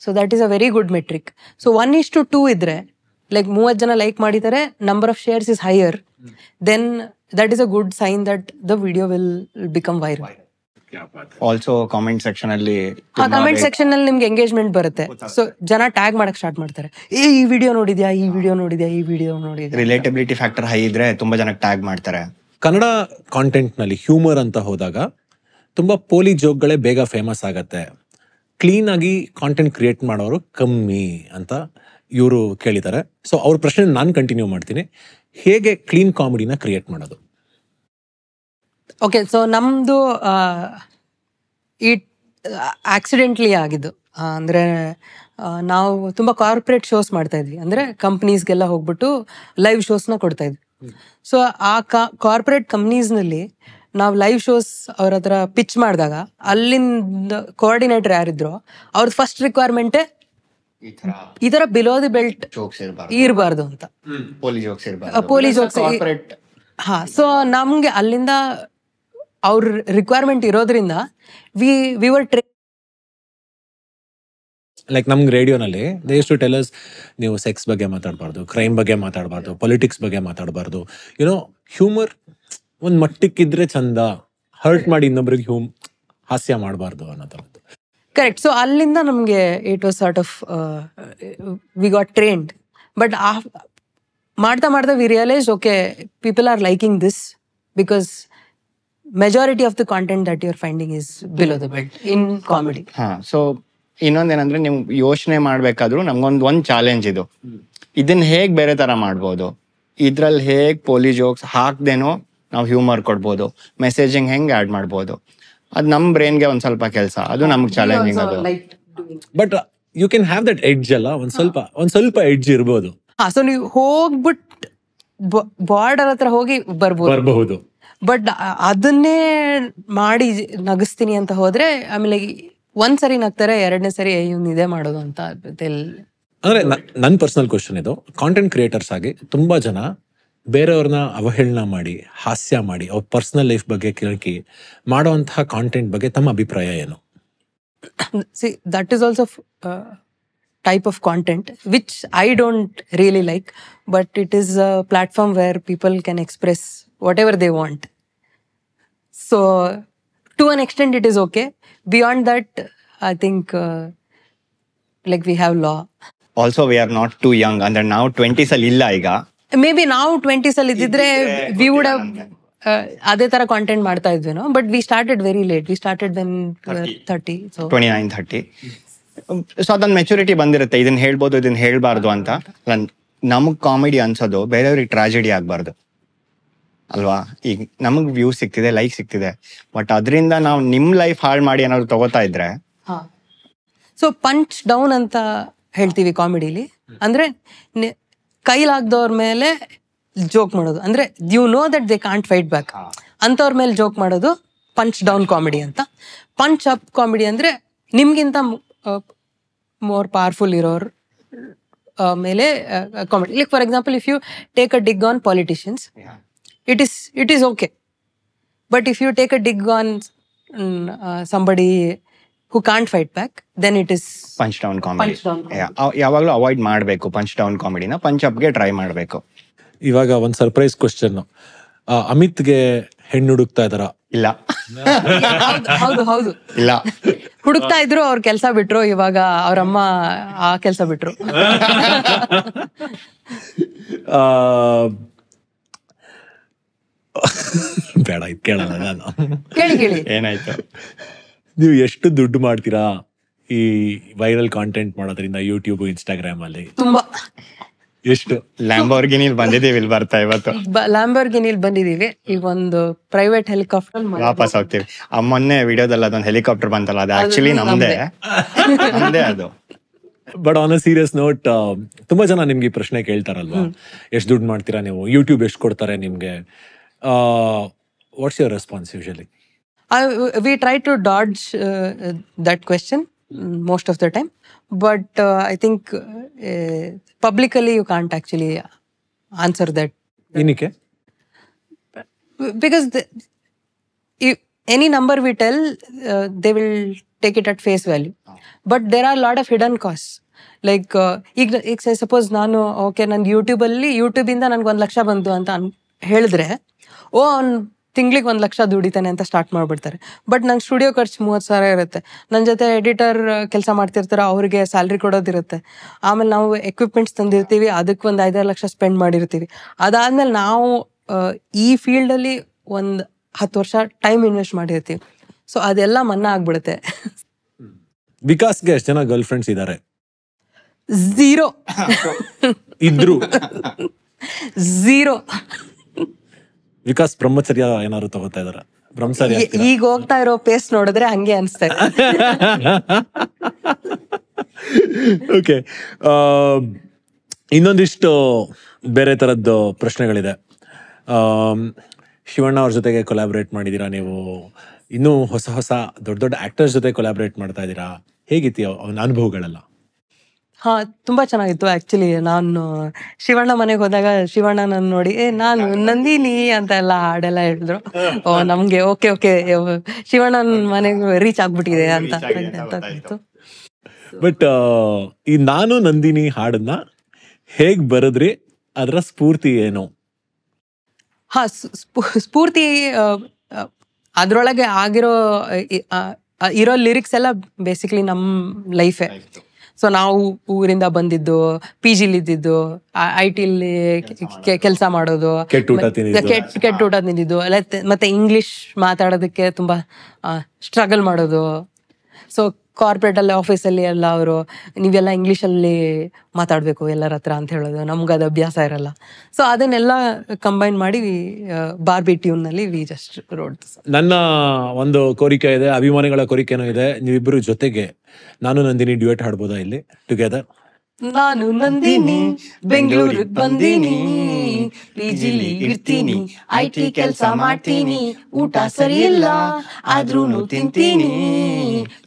so that is a very good metric so one is to two ಇದ್ರೆ ಲೈಕ್ ಮೂವತ್ತು ಜನ ಲೈಕ್ ಮಾಡಿದರೆ number of shares is higher then that is a good sign that the video will become viral also comment section ಅಲ್ಲಿ comment section ಅಲ್ಲಿ ನಿಮ್ಗೆ engagement ಬರುತ್ತೆ so ಜನ tag ಮಾಡಕ್ ಸ್ಟಾರ್ಟ್ ಮಾಡ್ತಾರೆ ಏ ಈ ವಿಡಿಯೋ ನೋಡಿದ್ಯಾ ಈ ವಿಡಿಯೋ ನೋಡಿದ್ಯಾ ಈ ವಿಡಿಯೋ ನೋಡಿದ್ಯಾ ರಿಲೇಟಬಿಲಿಟಿ ಫ್ಯಾಕ್ಟರ್ ಹೈ ಇದ್ರೆ ತುಂಬಾ ಜನ ಟ್ಯಾಗ್ ಮಾಡ್ತಾರೆ ಕನ್ನಡ ಕಾಂಟೆಂಟ್ ನಲ್ಲಿ ಹ್ಯೂಮರ್ ಅಂತ ಹೋದಾಗ ತುಂಬಾ ಪೋಲಿ ಜೋಕ್ಗಳೇ ಬೇಗ ಫೇಮಸ್ ಆಗತ್ತೆ ಕ್ಲೀನ್ ಆಗಿ ಕಾಂಟೆಂಟ್ ಕ್ರಿಯೇಟ್ ಮಾಡೋರು ಕಮ್ಮಿ ಅಂತ ಇವರು ಕೇಳಿದ್ದಾರೆ ಸೊ ಅವ್ರ ಪ್ರಶ್ನೆ ನಾನು ಕಂಟಿನ್ಯೂ ಮಾಡ್ತೀನಿ ಹೇಗೆ ಕ್ಲೀನ್ ಕಾಮಿಡಿನ ಕ್ರಿಯೇಟ್ ಮಾಡೋದು ಓಕೆ ಸೊ ನಮ್ಮದು ಈ ಆಕ್ಸಿಡೆಂಟ್ಲಿ ಆಗಿದ್ದು ಅಂದರೆ ನಾವು ತುಂಬ ಕಾರ್ಪೊರೇಟ್ ಶೋಸ್ ಮಾಡ್ತಾ ಇದ್ವಿ ಅಂದರೆ ಕಂಪ್ನೀಸ್ಗೆಲ್ಲ ಹೋಗ್ಬಿಟ್ಟು ಲೈವ್ ಶೋಸ್ನ ಕೊಡ್ತಾ ಇದ್ವಿ ಸೊ ಆ ಕಾರ್ಪೊರೇಟ್ ಕಂಪ್ನೀಸ್ನಲ್ಲಿ ನಾವು ಲೈವ್ ಶೋಸ್ ಅವ್ರ ಹತ್ರ ಪಿಚ್ ಮಾಡಿದಾಗ ಅಲ್ಲಿಂದ ಕೋಆರ್ಡಿನೇಟರ್ ಯಾರಿದ್ರು ಅವ್ರ ಫಸ್ಟ್ ರಿಕ್ವೈರ್ಮೆಂಟೇ ಈ ತರ ಬಿಲೋ ದಿ ಬೆಲ್ಟ್ ಇರಬಾರ್ದು ಅಂತ ಪೊಲೀಸ್ ಹಾ ಸೊ ನಮ್ಗೆ ಅಲ್ಲಿಂದ ಅವ್ರ ರಿಕ್ವೈರ್ಮೆಂಟ್ ಇರೋದ್ರಿಂದ we we were try like ನಮ್ಗೆ ರೇಡಿಯೋನಲ್ಲಿ ಟು ಟೆಲರ್ಸ್ ನೀವು ಸೆಕ್ಸ್ ಬಗ್ಗೆ ಮಾತಾಡಬಾರ್ದು ಕ್ರೈಮ್ ಬಗ್ಗೆ ಮಾತಾಡಬಾರ್ದು ಪೊಲಿಟಿಕ್ಸ್ ಬಗ್ಗೆ ಮಾತಾಡಬಾರ್ದು ಯುನೋ ಹ್ಯೂಮರ್ ಒಂದು ಮಟ್ಟಕ್ಕಿದ್ರೆ ಚಂದ ಹರ್ಟ್ ಮಾಡಿ ಇನ್ನೊಬ್ರಿಗೆ ಹ್ಯೂಮ್ ಹಾಸ್ಯ ಮಾಡಬಾರ್ದು ಅನ್ನೋ ಕರೆಕ್ಟ್ ಸೊ ಅಲ್ಲಿಂದ ನಮಗೆ it was sort of we got trained but ಮಾಡ್ತಾ ಮಾಡ್ತಾ we realise okay people are liking this because majority of the content that are finding is below the belt in comedy ಹಾ so ಇನ್ನೊಂದೇನಂದ್ರೆ ನೀವು ಯೋಚನೆ ಮಾಡ್ಬೇಕಾದ್ರೂ ನಮ್ಗೊಂದು ಒಂದ್ ಚಾಲೆಂಜ್ ಇದು ಇದನ್ನ ಹೇಗ್ ಬೇರೆ ತರ ಮಾಡ್ಬೋದು ಇದ್ರಲ್ಲಿ ಹೇಗ್ ಪೋಲಿ ಜೋಕ್ಸ್ ಹಾಕ್ದೇನೋ ನಾವು ಹ್ಯೂಮರ್ ಕೊಡ್ಬೋದು ಮೆಸೇಜಿಂಗ್ ಹೆಂಗ್ ಆಡ್ ಮಾಡ್ಬೋದು ಅದು ನಮ್ ಬ್ರೈನ್ಗೆ ಒಂದ್ ಸ್ವಲ್ಪ ಕೆಲಸ ಅದು ನಮ್ಗೆ ಚಾಲೆಂಜಿಂಗ್ ಅದು but you can have that edge ಅಲ್ಲ ಒಂದ್ ಸ್ವಲ್ಪ ಒಂದ್ ಸ್ವಲ್ಪ ಎಡ್ಜ್ ಇರ್ಬೋದು ಹಾ ಸೊ ನೀವು ಹೋಗ್ಬಿಟ್ ಬಾರ್ಡರ್ ಹತ್ರ ಹೋಗಿ ಬರ್ಬೋದು ಬರಬಹುದು ಬಟ್ ಅದನ್ನೇ ಮಾಡಿ ನಗಿಸ್ತೀನಿ ಅಂತ ಹೋದ್ರೆ ಆಮೇಲೆ ಸರಿ ನಗ್ತಾರೆ ಎರಡನೇ ಸರಿ ಇದೇ ಮಾಡೋದು ಅಂತ ಅಂದ್ರೆ ನನ್ನ ಪರ್ಸನಲ್ ಕ್ವಶನ್ ಇದು ಕಾಂಟೆಂಟ್ ಕ್ರಿಯೇಟರ್ಸ್ ಆಗಿ ತುಂಬಾ ಜನ ಬೇರೆಯವ್ರನ್ನ ಅವಹೇಳನ ಮಾಡಿ ಹಾಸ್ಯ ಮಾಡಿ ಅವ್ರ ಪರ್ಸನಲ್ ಲೈಫ್ ಬಗ್ಗೆ ಕೇಳ್ಕಿ ಮಾಡುವಂತಹ ಕಾಂಟೆಂಟ್ ಬಗ್ಗೆ ತಮ್ಮ ಅಭಿಪ್ರಾಯ ಏನು see that is also type of content which I don't really like but it is a platform where people can express whatever they want so to an extent it is okay beyond that I think like we have ಲಾ also we are not too young ಅಂದ್ರೆ ನಾವು twenties ಅಲ್ಲಿ ಇಲ್ಲ ಈಗ may be ನಾವು twenties ಅಲ್ಲಿ ಇದ್ದಿದ್ರೆ we would ಅದೇ ತರ ಕಾಂಟೆಂಟ್ ಮಾಡ್ತಾ ಇದ್ವಿ ನಾವು but we started very late we started when thirty twenty nine thirty so ಅದೊಂದು ಮೆಚುರಿಟಿ ಬಂದಿರುತ್ತೆ ಇದನ್ನ ಹೇಳ್ಬೋದು ಇದನ್ನ ಹೇಳ್ಬಾರ್ದು ಅಂತ ನಮಗ್ ಕಾಮಿಡಿ ಅನ್ಸೋದು ಬೇರೆಯವ್ರಿಗೆ ಟ್ರಾಜಿಡಿ ಆಗ್ಬಾರ್ದು ಅಲ್ವಾ ಈಗ ನಮಗ್ ವ್ಯೂ ಸಿಗ್ತಿದೆ ಲೈಕ್ ಸಿಗ್ತಿದೆ ಬಟ್ ಅದರಿಂದ ನಾವು ನಿಮ್ ಲೈಫ್ ಹಾಳು ಮಾಡಿ ಏನಾದ್ರು ತಗೋತಾ ಇದ್ರೆ ಸೊ ಪಂಚ್ ಡೌನ್ ಅಂತ ಹೇಳ್ತೀವಿ ಕಾಮಿಡಿಲಿ ಅಂದ್ರೆ ಕೈಲಾಗ್ದವ್ರ ಮೇಲೆ ಜೋಕ್ ಮಾಡೋದು ಅಂದ್ರೆ you know that they can't fight back ಅಂತವ್ರ ಮೇಲೆ ಜೋಕ್ ಮಾಡೋದು ಪಂಚ್ ಡೌನ್ ಕಾಮಿಡಿ ಅಂತ ಪಂಚ್ ಅಪ್ ಕಾಮಿಡಿ ಅಂದ್ರೆ ನಿಮ್ಗಿಂತ ಮೋರ್ ಪವರ್ಫುಲ್ ಇರೋರ್ ಮೇಲೆ comedy like for example if you take a dig on politicians it is it is okay but if you take a dig on somebody who can't fight back then it is punch down comedy ಯಾವಾಗಲೂ avoid ಮಾಡಬೇಕು punch down ಕಾಮಿಡಿನ punch ಅಪ್ಗೆ try ಮಾಡಬೇಕು ಇವಾಗ ಒಂದು surprise question ಅಮಿತ್ಗೆ ಹೆಣ್ಣು ಹುಡುಕ್ತಾ ಇದಾರ ಇಲ್ಲ ಹೌದು ಹೌದು ಇಲ್ಲ ಹುಡುಕ್ತಾ ಇದ್ರು ಅವ್ರ ಕೆಲಸ ಬಿಟ್ರು ಇವಾಗ ಅವ್ರ ಅಮ್ಮ ಆ ಕೆಲಸ ಬಿಟ್ರು ಆ ಬೇಡ ಇದು ಕೇಳಲ್ಲ ನಾನು ಕೇಳಿ ಕೇಳಿ ಏನಾಯ್ತು ನೀವು ಎಷ್ಟು ದುಡ್ಡು ಮಾಡ್ತೀರಾ ಈ ವೈರಲ್ ಕಾಂಟೆಂಟ್ ಮಾಡೋದ್ರಿಂದ ಯೂಟ್ಯೂಬ್ ಇನ್ಸ್ಟಾಗ್ರಾಮ್ ಅಲ್ಲಿ ತುಂಬಾ ಎಷ್ಟು ಲ್ಯಾಂಬೋರ್ಗಿನಿಲ್ ಬಂದಿದ್ದೀವಿ ಇಲ್ಲಿ ಬರ್ತಾ ಇವತ್ತು ಲ್ಯಾಂಬೋರ್ಗಿನಿಲ್ ಬಂದಿದ್ದೀವಿ ಈಗ ಒಂದು ಪ್ರೈವೇಟ್ ಹೆಲಿಕಾಪ್ಟರ್ ವಾಪಸ್ ಹೋಗ್ತೀವಿ ಮೊನ್ನೆ ವಿಡಿಯೋದಲ್ಲಿ ಅದೊಂದು ಹೆಲಿಕಾಪ್ಟರ್ ಬಂತಲ್ಲ ಅದು ಆಕ್ಚುಲಿ ನಮ್ದೇ ನಮ್ದೇ ಅದು ಬಟ್ ಆನ್ ಸೀರಿಯಸ್ ನೋಟ್ ತುಂಬಾ ಜನ ನಿಮ್ಗೆ ಪ್ರಶ್ನೆ ಕೇಳ್ತಾರಲ್ವಾ ಎಷ್ಟು ದುಡ್ಡು ಮಾಡ್ತೀರಾ ನೀವು ಯೂಟ್ಯೂಬ್ ಎಷ್ಟು ಕೊಡ್ತಾರೆ ನಿಮ್ಗೆ Uh, what's your response usually? I, we try to dodge uh, that question most of the time, but uh, I think publicly you can't actually answer that. Inike? Because the, any number we tell, they will take it at face value. But there are a lot of hidden costs. Like ಈಗ suppose suppose ನಾನು okay ನನ್ನ ಯೂಟ್ಯೂಬಲ್ಲಿ ಯೂಟ್ಯೂಬಿಂದ ನನಗೆ ಒಂದು ಲಕ್ಷ ಬಂತು ಅಂತ ಹೇಳಿದ್ರೆ ಓ ಅವ್ನು ತಿಂಗ್ಳಿಗೆ ಒಂದು ಲಕ್ಷ ದುಡಿತಾನೆ ಅಂತ ಸ್ಟಾರ್ಟ್ ಮಾಡಿಬಿಡ್ತಾರೆ ಬಟ್ ನಂಗೆ ಸ್ಟುಡಿಯೋ ಖರ್ಚು ಮೂವತ್ತು ಸಾವಿರ ಇರುತ್ತೆ ನನ್ನ ಜೊತೆ ಎಡಿಟರ್ ಕೆಲಸ ಮಾಡ್ತಿರ್ತಾರೆ ಅವ್ರಿಗೆ ಸ್ಯಾಲ್ರಿ ಕೊಡೋದಿರುತ್ತೆ ಆಮೇಲೆ ನಾವು ಎಕ್ವಿಪ್ಮೆಂಟ್ಸ್ ತಂದಿರ್ತೀವಿ ಅದಕ್ಕೆ ಒಂದು ಐದಾರು ಲಕ್ಷ ಸ್ಪೆಂಡ್ ಮಾಡಿರ್ತೀವಿ ಅದಾದಮೇಲೆ ನಾವು ಈ ಫೀಲ್ಡಲ್ಲಿ ಒಂದು ಹತ್ತು ವರ್ಷ ಟೈಮ್ ಇನ್ವೆಸ್ಟ್ ಮಾಡಿರ್ತೀವಿ ಸೊ ಅದೆಲ್ಲ ಮನ್ನಾ ಆಗ್ಬಿಡುತ್ತೆ ವಿಕಾಸ್ಗೆ ಎಷ್ಟು ಜನ ಗರ್ಲ್ ಫ್ರೆಂಡ್ಸ್ ಇದ್ದಾರೆ ಝೀರೋ ಇದ್ರು ಝೀರೋ ವಿಕಾಸ್ ಬ್ರಹ್ಮಚರ್ಯ ಏನಾದ್ರು ತಗೋತಾ ಇದಾರೆ ಈಗ ಹೋಗ್ತಾ ಇರೋ ಪೇಸ್ ನೋಡಿದ್ರೆ ಹಂಗೆ ಅನ್ಸ್ತದೆ ಓಕೆ ಇನ್ನೊಂದಿಷ್ಟು ಬೇರೆ ತರದ್ದು ಪ್ರಶ್ನೆಗಳಿದೆ ಶಿವಣ್ಣ ಅವ್ರ ಜೊತೆಗೆ ಕೊಲಾಬರೇಟ್ ಮಾಡಿದ್ದೀರಾ ನೀವು ಇನ್ನೂ ಹೊಸ ಹೊಸ ದೊಡ್ಡ ದೊಡ್ಡ ಆಕ್ಟರ್ಸ್ ಜೊತೆ ಕೊಲಾಬ್ರೇಟ್ ಮಾಡ್ತಾ ಇದ್ದೀರಾ ಹೇಗಿತ್ತು ಅವನ ಅನುಭವಗಳೆಲ್ಲ ಹಾ ತುಂಬಾ ಚೆನ್ನಾಗಿತ್ತು ಆಕ್ಚುಲಿ ನಾನು ಶಿವಣ್ಣ ಮನೆಗೆ ಹೋದಾಗ ಶಿವಣ್ಣ ನೋಡಿ ಏ ನಾನು ನಂದಿನಿ ಅಂತ ಎಲ್ಲ ಹಾಡೆಲ್ಲ ಹೇಳಿದ್ರು ಓ ನಮ್ಗೆ ಓಕೆ ಓಕೆ ಶಿವಣ್ಣನ ಮನೆಗೆ ರೀಚ್ ಆಗ್ಬಿಟ್ಟಿದೆ ಅಂತ ಬಟ್ ಈ ನಾನು ನಂದಿನಿ ಹಾಡನ್ನ ಹೇಗ್ ಬರದ್ರಿ ಅದರ ಸ್ಫೂರ್ತಿ ಏನು ಹಾ ಸ್ಫೂರ್ತಿ ಅದ್ರೊಳಗೆ ಆಗಿರೋ ಇರೋ ಲಿರಿಕ್ಸ್ ಎಲ್ಲ ಬೇಸಿಕ್ಲಿ ನಮ್ ಲೈಫೇ ಸೊ ನಾವು ಊರಿಂದ ಬಂದಿದ್ದು ಪಿ ಜಿಲಿ ಇದ್ದಿದ್ದು ಐ ಟಿಲಿ ಕೆಲಸ ಮಾಡೋದು ಕೆಟ್ಟ ಊಟ ತಿಂದಿದ್ದು ಮತ್ತೆ ಇಂಗ್ಲಿಷ್ ಮಾತಾಡೋದಕ್ಕೆ ತುಂಬಾ ಸ್ಟ್ರಗಲ್ ಮಾಡೋದು ಸೊ ಕಾರ್ಪೊರೇಟ್ ಅಲ್ಲಿ ಆಫೀಸ್ ಅಲ್ಲಿ ಎಲ್ಲ ಅವರು ನೀವೆಲ್ಲ ಇಂಗ್ಲಿಷ್ ಅಲ್ಲಿ ಮಾತಾಡಬೇಕು ಎಲ್ಲರ ಹತ್ರ ಅಂತ ಹೇಳೋದು ನಮ್ಗೆ ಅದು ಅಭ್ಯಾಸ ಇರಲ್ಲ ಸೊ ಅದನ್ನೆಲ್ಲ ಕಂಬೈನ್ ಮಾಡಿ ಬಾರ್ಬಿ ಟ್ಯೂನ್ ನಲ್ಲಿ ವಿ ಜಸ್ಟ್ ರೋಡ್ ನನ್ನ ಒಂದು ಕೋರಿಕೆ ಇದೆ ಅಭಿಮಾನಿಗಳ ಕೋರಿಕೆನೂ ಇದೆ ನೀವಿಬ್ಬರು ಜೊತೆಗೆ ನಾನು ನಂದಿನಿ ಡ್ಯೂಯೇಟ್ ಹಾಡ್ಬೋದಾ ಇಲ್ಲಿ ಟುಗೆದರ್ ನಾನು ನಂದಿನಿ ಬೆಂಗಳೂರಿಗೆ ಬಂದಿನಿ ಪಿಜಿಲಿ ಇರ್ತೀನಿ ಐ ಟಿ ಕೆಲಸ ಮಾಡ್ತೀನಿ ಊಟ ಸರಿ ಇಲ್ಲ ಆದ್ರೂ ತಿಂತೀನಿ